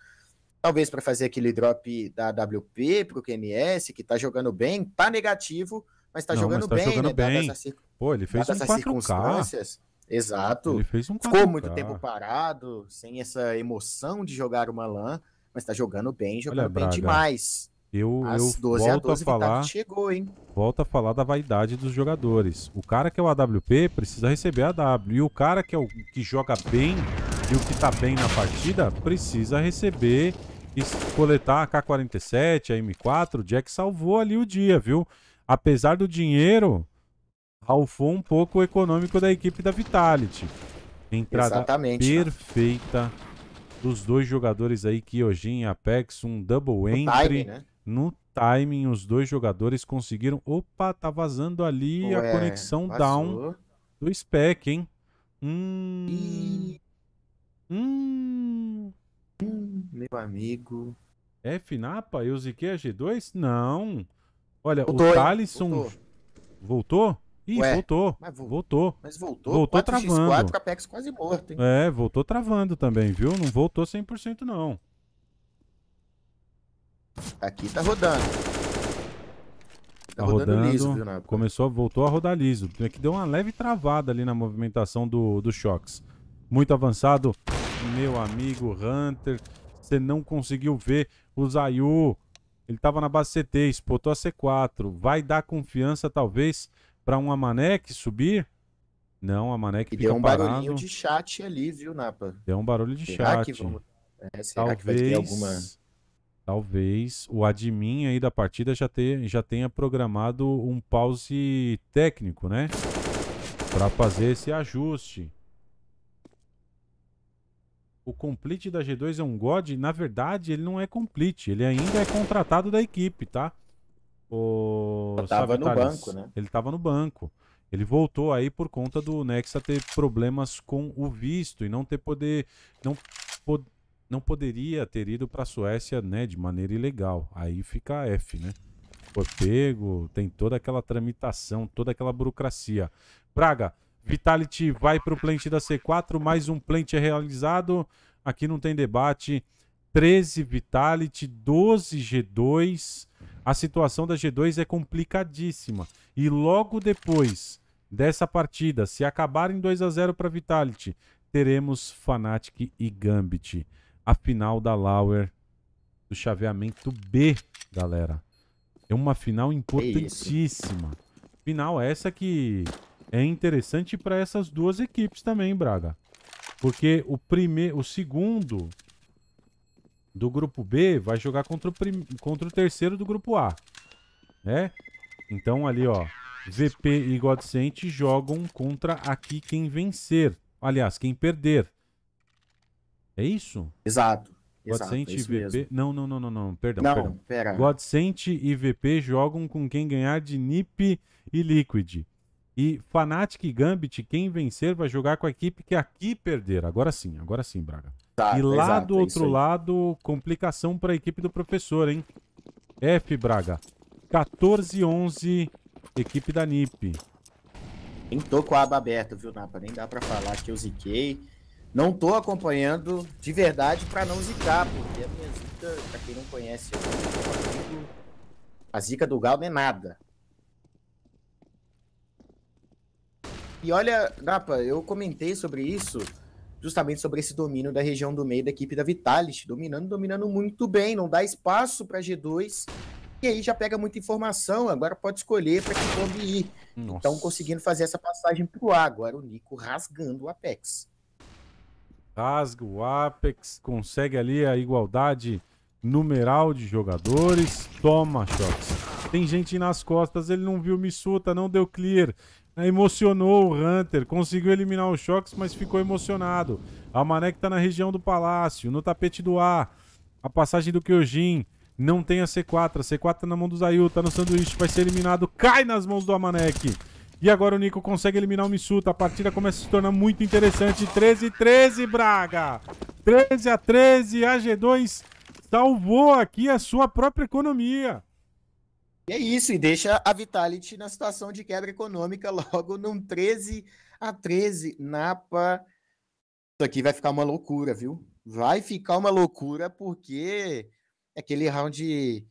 talvez para fazer aquele drop da WP para o QNS, que está jogando bem, tá negativo, mas está jogando mas tá bem, jogando né, bem. Dadas, as, Pô, ele fez um 4K. Exato. Ele fez um 4K. Ficou muito tempo parado, sem essa emoção de jogar uma LAN, mas tá jogando bem, jogando Olha, bem Braga, demais. Eu, As eu 12 volto a, 12, a falar. Chegou, hein? Volto a falar da vaidade dos jogadores. O cara que é o AWP precisa receber a W. E o cara que é o que joga bem e o que tá bem na partida precisa receber e coletar a K-47, a M4. O Jack salvou ali o dia, viu? Apesar do dinheiro, alfou um pouco o econômico da equipe da Vitality. Entrada Exatamente, perfeita né? dos dois jogadores aí, Kyojin e Apex, um double entry. No timing, né? no timing, os dois jogadores conseguiram... Opa, tá vazando ali Ué, a conexão down do spec, hein? Hum... Hum. hum... Meu amigo... É Finapa? Eu ziquei a G2? Não. Olha, voltou, o Thalisson... Voltou? voltou? Ih, Ué, voltou. Mas vo voltou. Mas voltou. Voltou 4x4, travando. 4 Capex quase morto, hein? É, voltou travando também, viu? Não voltou 100% não. Aqui tá rodando. Tá, tá, rodando, rodando liso, viu, Napo? Começou, voltou a rodar liso. É que deu uma leve travada ali na movimentação do, do Shox. Muito avançado, meu amigo Hunter. Você não conseguiu ver o Zayu. Ele tava na base CT, espotou a C4. Vai dar confiança, talvez, para uma Amanec subir? Não, a Manec e deu um parado. barulhinho de chat ali, viu, Napa? Deu um barulho de será chat. Que vamos... é, será talvez, que vai ter alguma... Talvez o admin aí da partida já, ter, já tenha programado um pause técnico, né? Para fazer esse ajuste. O complete da G2 é um God? Na verdade, ele não é complete. Ele ainda é contratado da equipe, tá? O no banco, né? Ele estava no banco. Ele voltou aí por conta do Nexa ter problemas com o visto e não ter poder não pod, não poderia ter ido para a Suécia, né, de maneira ilegal. Aí fica a F, né? Foi pego, tem toda aquela tramitação, toda aquela burocracia. Braga, Vitality vai para o plant da C4, mais um plant é realizado. Aqui não tem debate. 13 Vitality, 12 G2 a situação da G2 é complicadíssima. E logo depois dessa partida, se acabar em 2 a 0 para Vitality, teremos Fnatic e Gambit. A final da Lauer do chaveamento B, galera. É uma final importantíssima. Final essa que é interessante para essas duas equipes também, Braga. Porque o primeiro, o segundo do grupo B vai jogar contra o, prim... contra o terceiro do grupo A. Né? Então ali, ó. VP e Godsent jogam contra aqui quem vencer. Aliás, quem perder. É isso? Exato. Godsent é e VP. Não, não, não, não, não. Perdão, não, perdão. Pera. Godsent e VP jogam com quem ganhar de NiP e Liquid. E Fnatic e Gambit, quem vencer vai jogar com a equipe que aqui perder. Agora sim, agora sim, Braga. Tá, e lá exato, do é outro é lado, complicação para a equipe do professor, hein? F Braga. 14-11, equipe da NIP. Nem tô com a aba aberta, viu, Napa? Nem dá para falar que eu ziquei. Não tô acompanhando de verdade para não zicar, porque a minha zica, pra quem não conhece, a zica do Galo é nada. E olha, Napa, eu comentei sobre isso justamente sobre esse domínio da região do meio da equipe da Vitality, dominando, dominando muito bem, não dá espaço para G2. E aí já pega muita informação, agora pode escolher para que clube ir. Nossa. Então conseguindo fazer essa passagem o A, agora o Nico rasgando o Apex. Rasga o Apex, consegue ali a igualdade numeral de jogadores, toma shots. Tem gente nas costas, ele não viu Missuta, não deu clear. Né, emocionou o Hunter, conseguiu eliminar os choques, mas ficou emocionado. A Manek está na região do palácio, no tapete do ar. A passagem do Kyojin não tem a C4. A C4 tá na mão do Zayu, tá no sanduíche, vai ser eliminado. Cai nas mãos do Amanek. E agora o Nico consegue eliminar o Misuta, A partida começa a se tornar muito interessante. 13 13, Braga. 13 a 13, a G2 salvou aqui a sua própria economia. E é isso, e deixa a Vitality na situação de quebra econômica [LAUGHS] logo num 13 a 13. Napa. Isso aqui vai ficar uma loucura, viu? Vai ficar uma loucura porque é aquele round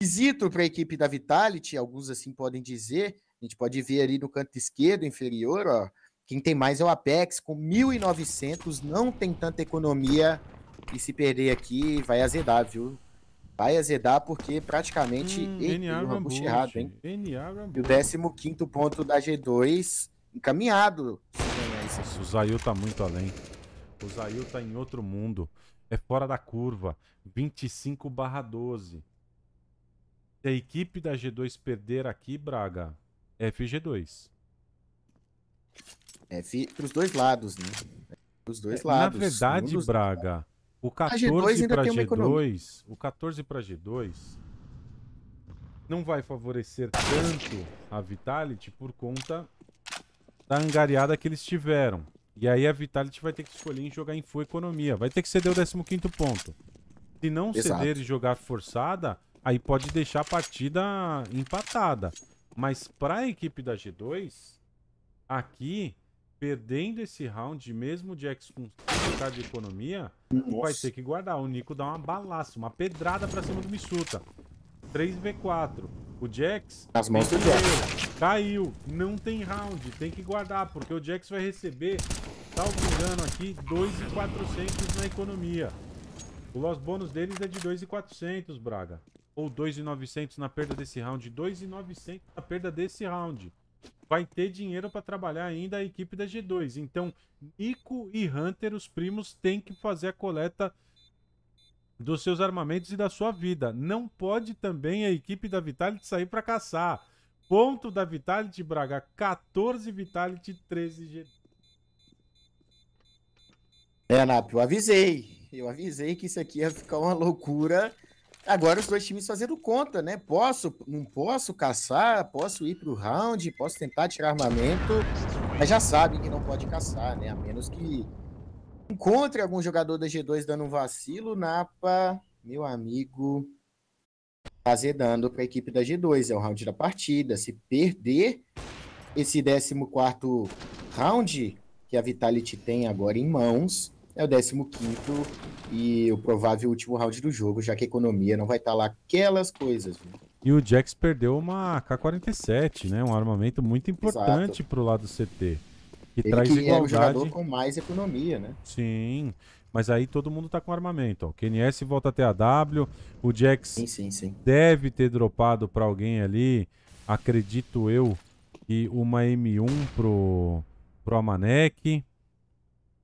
esquisito para a equipe da Vitality, alguns assim podem dizer. A gente pode ver ali no canto esquerdo inferior, ó. Quem tem mais é o Apex, com 1.900, não tem tanta economia. E se perder aqui, vai azedar, viu? Vai azedar porque praticamente. Hum, eita, o Rambush errado, hein? E o 15 ponto da G2 encaminhado. Nossa, o Zayu tá muito além. O Zayu tá em outro mundo. É fora da curva. 25 barra 12. Se a equipe da G2 perder aqui, Braga, FG2. F para os dois lados, né? Os dois é, lados. Na verdade, um Braga, o 14 para G2, o 14 para G2 não vai favorecer tanto a Vitality por conta da angariada que eles tiveram. E aí a Vitality vai ter que escolher em jogar em full economia. Vai ter que ceder o 15º ponto. Se não Exato. ceder e jogar forçada, aí pode deixar a partida empatada. Mas para a equipe da G2, aqui Perdendo esse round, mesmo o Jax com dificuldade de economia, Nossa. vai ter que guardar. O Nico dá uma balaça, uma pedrada pra cima do Misuta. 3v4. O Jax... As mãos do Jax. Caiu. Não tem round. Tem que guardar, porque o Jax vai receber, salvo engano aqui, 2,400 na economia. O loss bônus deles é de 2,400, Braga. Ou 2,900 na perda desse round. 2,900 na perda desse round vai ter dinheiro para trabalhar ainda a equipe da G2. Então, Nico e Hunter, os primos, têm que fazer a coleta dos seus armamentos e da sua vida. Não pode também a equipe da Vitality sair para caçar. Ponto da Vitality Braga, 14 Vitality, 13 G2. É, Nap, eu avisei. Eu avisei que isso aqui ia ficar uma loucura Agora os dois times fazendo conta, né? Posso, não posso caçar, posso ir para o round, posso tentar tirar armamento, mas já sabem que não pode caçar, né? A menos que encontre algum jogador da G2 dando um vacilo, Napa, meu amigo, azedando para a equipe da G2, é o round da partida. Se perder esse 14 quarto round que a Vitality tem agora em mãos, é o 15 e o provável último round do jogo, já que a economia não vai estar tá lá aquelas coisas. Viu? E o Jax perdeu uma K-47, né? Um armamento muito importante para o lado CT. Que Ele traz que igualdade. é o jogador com mais economia, né? Sim. Mas aí todo mundo tá com armamento. Ó. O KNS volta até a W. O Jax sim, sim, sim. deve ter dropado para alguém ali, acredito eu, que uma M1 pro, pro Amanek.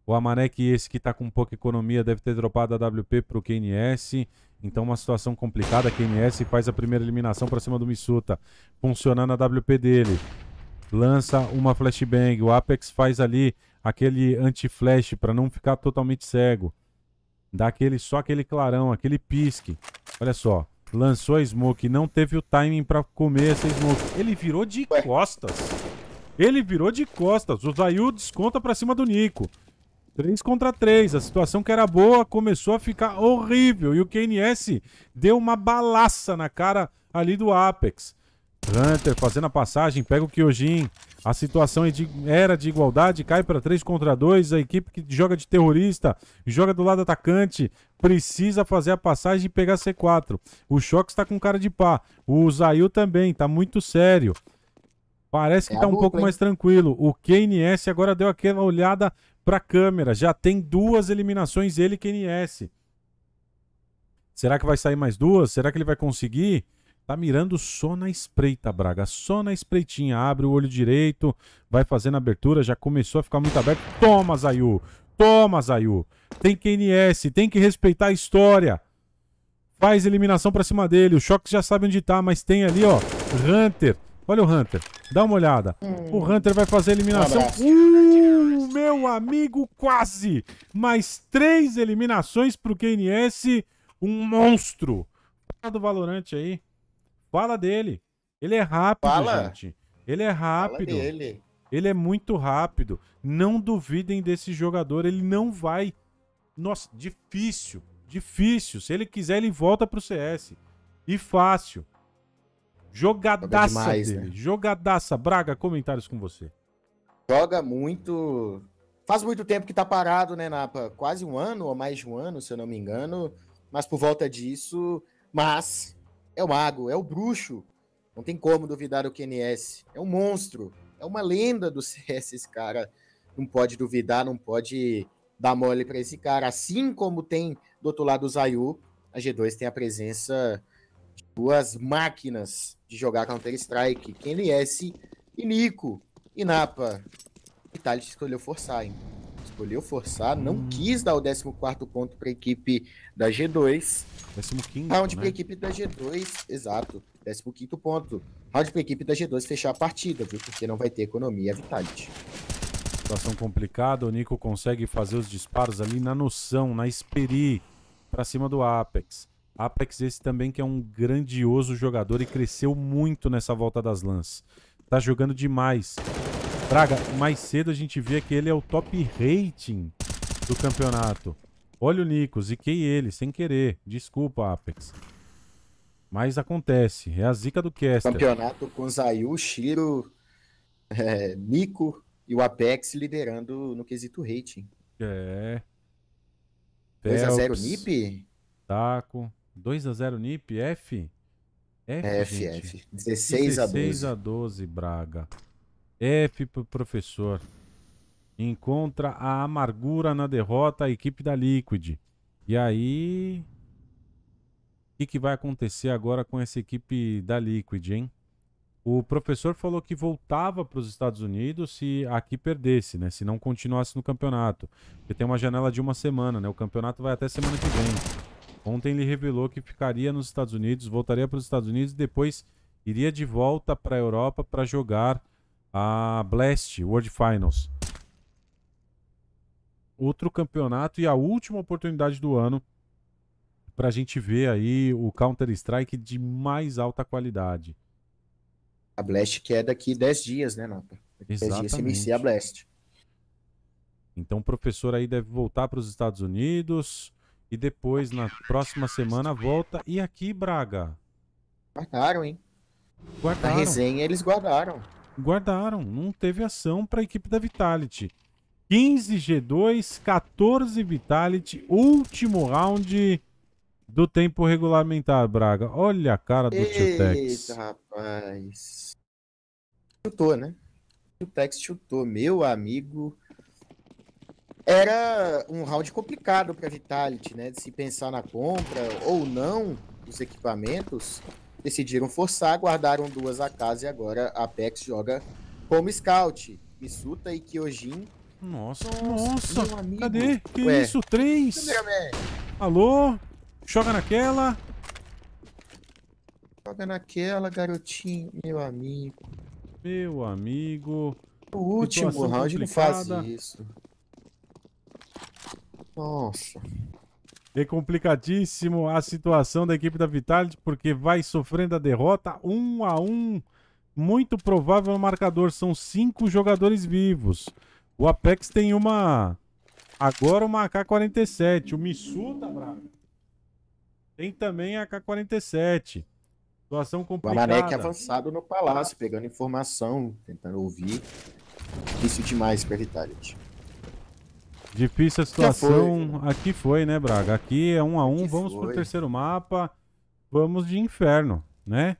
O Amarek, esse que está com pouca economia, deve ter dropado a WP pro KNS. Então, uma situação complicada. KNS faz a primeira eliminação para cima do Misuta. Funcionando a WP dele. Lança uma flashbang. O Apex faz ali aquele anti-flash para não ficar totalmente cego. Dá aquele, só aquele clarão, aquele pisque. Olha só. Lançou a smoke. Não teve o timing para comer essa smoke. Ele virou de costas. Ele virou de costas. O Zayu desconta para cima do Nico. 3 contra 3. A situação que era boa começou a ficar horrível. E o KNS deu uma balaça na cara ali do Apex. Hunter fazendo a passagem, pega o Kyojin. A situação é era de igualdade, cai para 3 contra 2. A equipe que joga de terrorista, joga do lado atacante, precisa fazer a passagem e pegar C4. O Shox está com cara de pá. O Zayu também, está muito sério. Parece que está é um pouco hein? mais tranquilo. O KNS agora deu aquela olhada para câmera. Já tem duas eliminações ele e NS. Será que vai sair mais duas? Será que ele vai conseguir? Tá mirando só na espreita, Braga. Só na espreitinha. Abre o olho direito, vai fazendo a abertura. Já começou a ficar muito aberto. Toma, Zayu. Toma, Zayu. Tem kns tem que respeitar a história. Faz eliminação pra cima dele. O Choque já sabe onde tá, mas tem ali, ó. Hunter. Olha o Hunter. Dá uma olhada. Hum. O Hunter vai fazer a eliminação. Um uh, meu amigo, quase! Mais três eliminações pro KNS. Um monstro. Fala do Valorante aí. Fala dele. Ele é rápido, Fala. gente. Ele é rápido. Fala dele. Ele é muito rápido. Não duvidem desse jogador. Ele não vai. Nossa, difícil. Difícil. Se ele quiser, ele volta pro CS. E fácil. Jogadaça dele. Né? Jogadaça. Braga, comentários com você. Joga muito. Faz muito tempo que tá parado, né, Napa? Quase um ano ou mais de um ano, se eu não me engano. Mas por volta disso. Mas é o mago, é o bruxo. Não tem como duvidar do QNS. É um monstro. É uma lenda do CS, [LAUGHS] esse cara. Não pode duvidar, não pode dar mole para esse cara. Assim como tem do outro lado o Zayu, a G2 tem a presença de duas máquinas de jogar Counter-Strike, KNS e Nico e Napa. E escolheu forçar, hein? Escolheu forçar, não hum. quis dar o 14 ponto para a equipe da G2. 15. Round né? para a equipe da G2, exato. 15 ponto. Round para a equipe da G2 fechar a partida, viu? Porque não vai ter economia Vitality. Situação complicada, o Nico consegue fazer os disparos ali na noção, na esperi, para cima do Apex. Apex esse também que é um grandioso jogador e cresceu muito nessa volta das lãs. Tá jogando demais. Braga, mais cedo a gente via que ele é o top rating do campeonato. Olha o Nico, ziquei ele, sem querer. Desculpa, Apex. Mas acontece, é a zica do Caster. Campeonato com Zayu, Shiro, é, Nico e o Apex liderando no quesito rating. É. 2x0 NIP? Taco. 2 a 0 NIP, F? F, F, F. 16, 16 a 12. 16 a 12, Braga. F pro professor. Encontra a amargura na derrota a equipe da Liquid. E aí. O que, que vai acontecer agora com essa equipe da Liquid, hein? O professor falou que voltava para os Estados Unidos se aqui perdesse, né? Se não continuasse no campeonato. Porque tem uma janela de uma semana, né? O campeonato vai até semana que vem. Ontem ele revelou que ficaria nos Estados Unidos, voltaria para os Estados Unidos e depois iria de volta para a Europa para jogar a Blast World Finals. Outro campeonato e a última oportunidade do ano para a gente ver aí o Counter-Strike de mais alta qualidade. A Blast que é daqui 10 dias, né, Napa? Exatamente. 10 dias inicia a Blast. Então o professor aí deve voltar para os Estados Unidos. E depois, na próxima semana, volta. E aqui, Braga? Guardaram, hein? Guardaram. Na resenha eles guardaram. Guardaram. Não teve ação para a equipe da Vitality. 15 G2, 14 Vitality, último round do tempo regulamentar, Braga. Olha a cara do Tiltex. Eita, rapaz. Chutou, né? O Tex chutou. Meu amigo, era um round complicado para Vitality, né? De se pensar na compra ou não dos equipamentos, decidiram forçar, guardaram duas a casa e agora a Apex joga como scout. Misuta e Kyojin. Nossa, nossa, amigo. cadê? Que Ué. isso? Três? Alô? Joga naquela. Joga naquela, garotinho, meu amigo. Meu amigo. O último round não faz isso. Nossa. É complicadíssimo a situação da equipe da Vitality, porque vai sofrendo a derrota um a um. Muito provável o marcador. São cinco jogadores vivos. O Apex tem uma. Agora uma AK-47. O tá bravo. Tem também a AK-47. Situação complicada. O Amarek é avançado no palácio, pegando informação, tentando ouvir. Isso demais para Vitality. Difícil a situação. Foi. Aqui foi, né, Braga? Aqui é um a um. vamos foi. pro terceiro mapa. Vamos de inferno, né?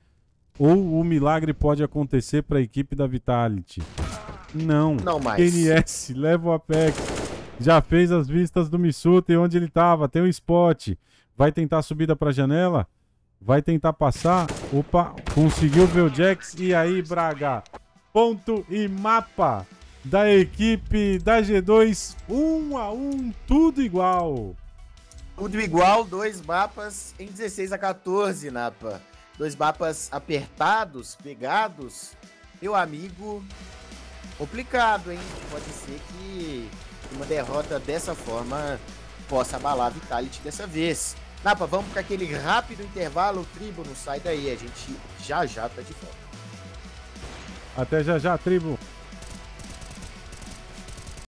Ou o milagre pode acontecer para a equipe da Vitality? Não. Não mais. NS, leva o Apex. Já fez as vistas do Misuta e onde ele estava. Tem o um spot. Vai tentar a subida para janela? Vai tentar passar? Opa, conseguiu ver o Jax. E aí, Braga? Ponto e mapa da equipe da G2, um a um, tudo igual. Tudo igual, dois mapas em 16 a 14, Napa. Dois mapas apertados, pegados. Meu amigo, complicado, hein? Pode ser que uma derrota dessa forma possa abalar a Vitality dessa vez. Napa, vamos para aquele rápido intervalo. Tribo, não sai daí. A gente já já tá de volta. Até já já, tribo.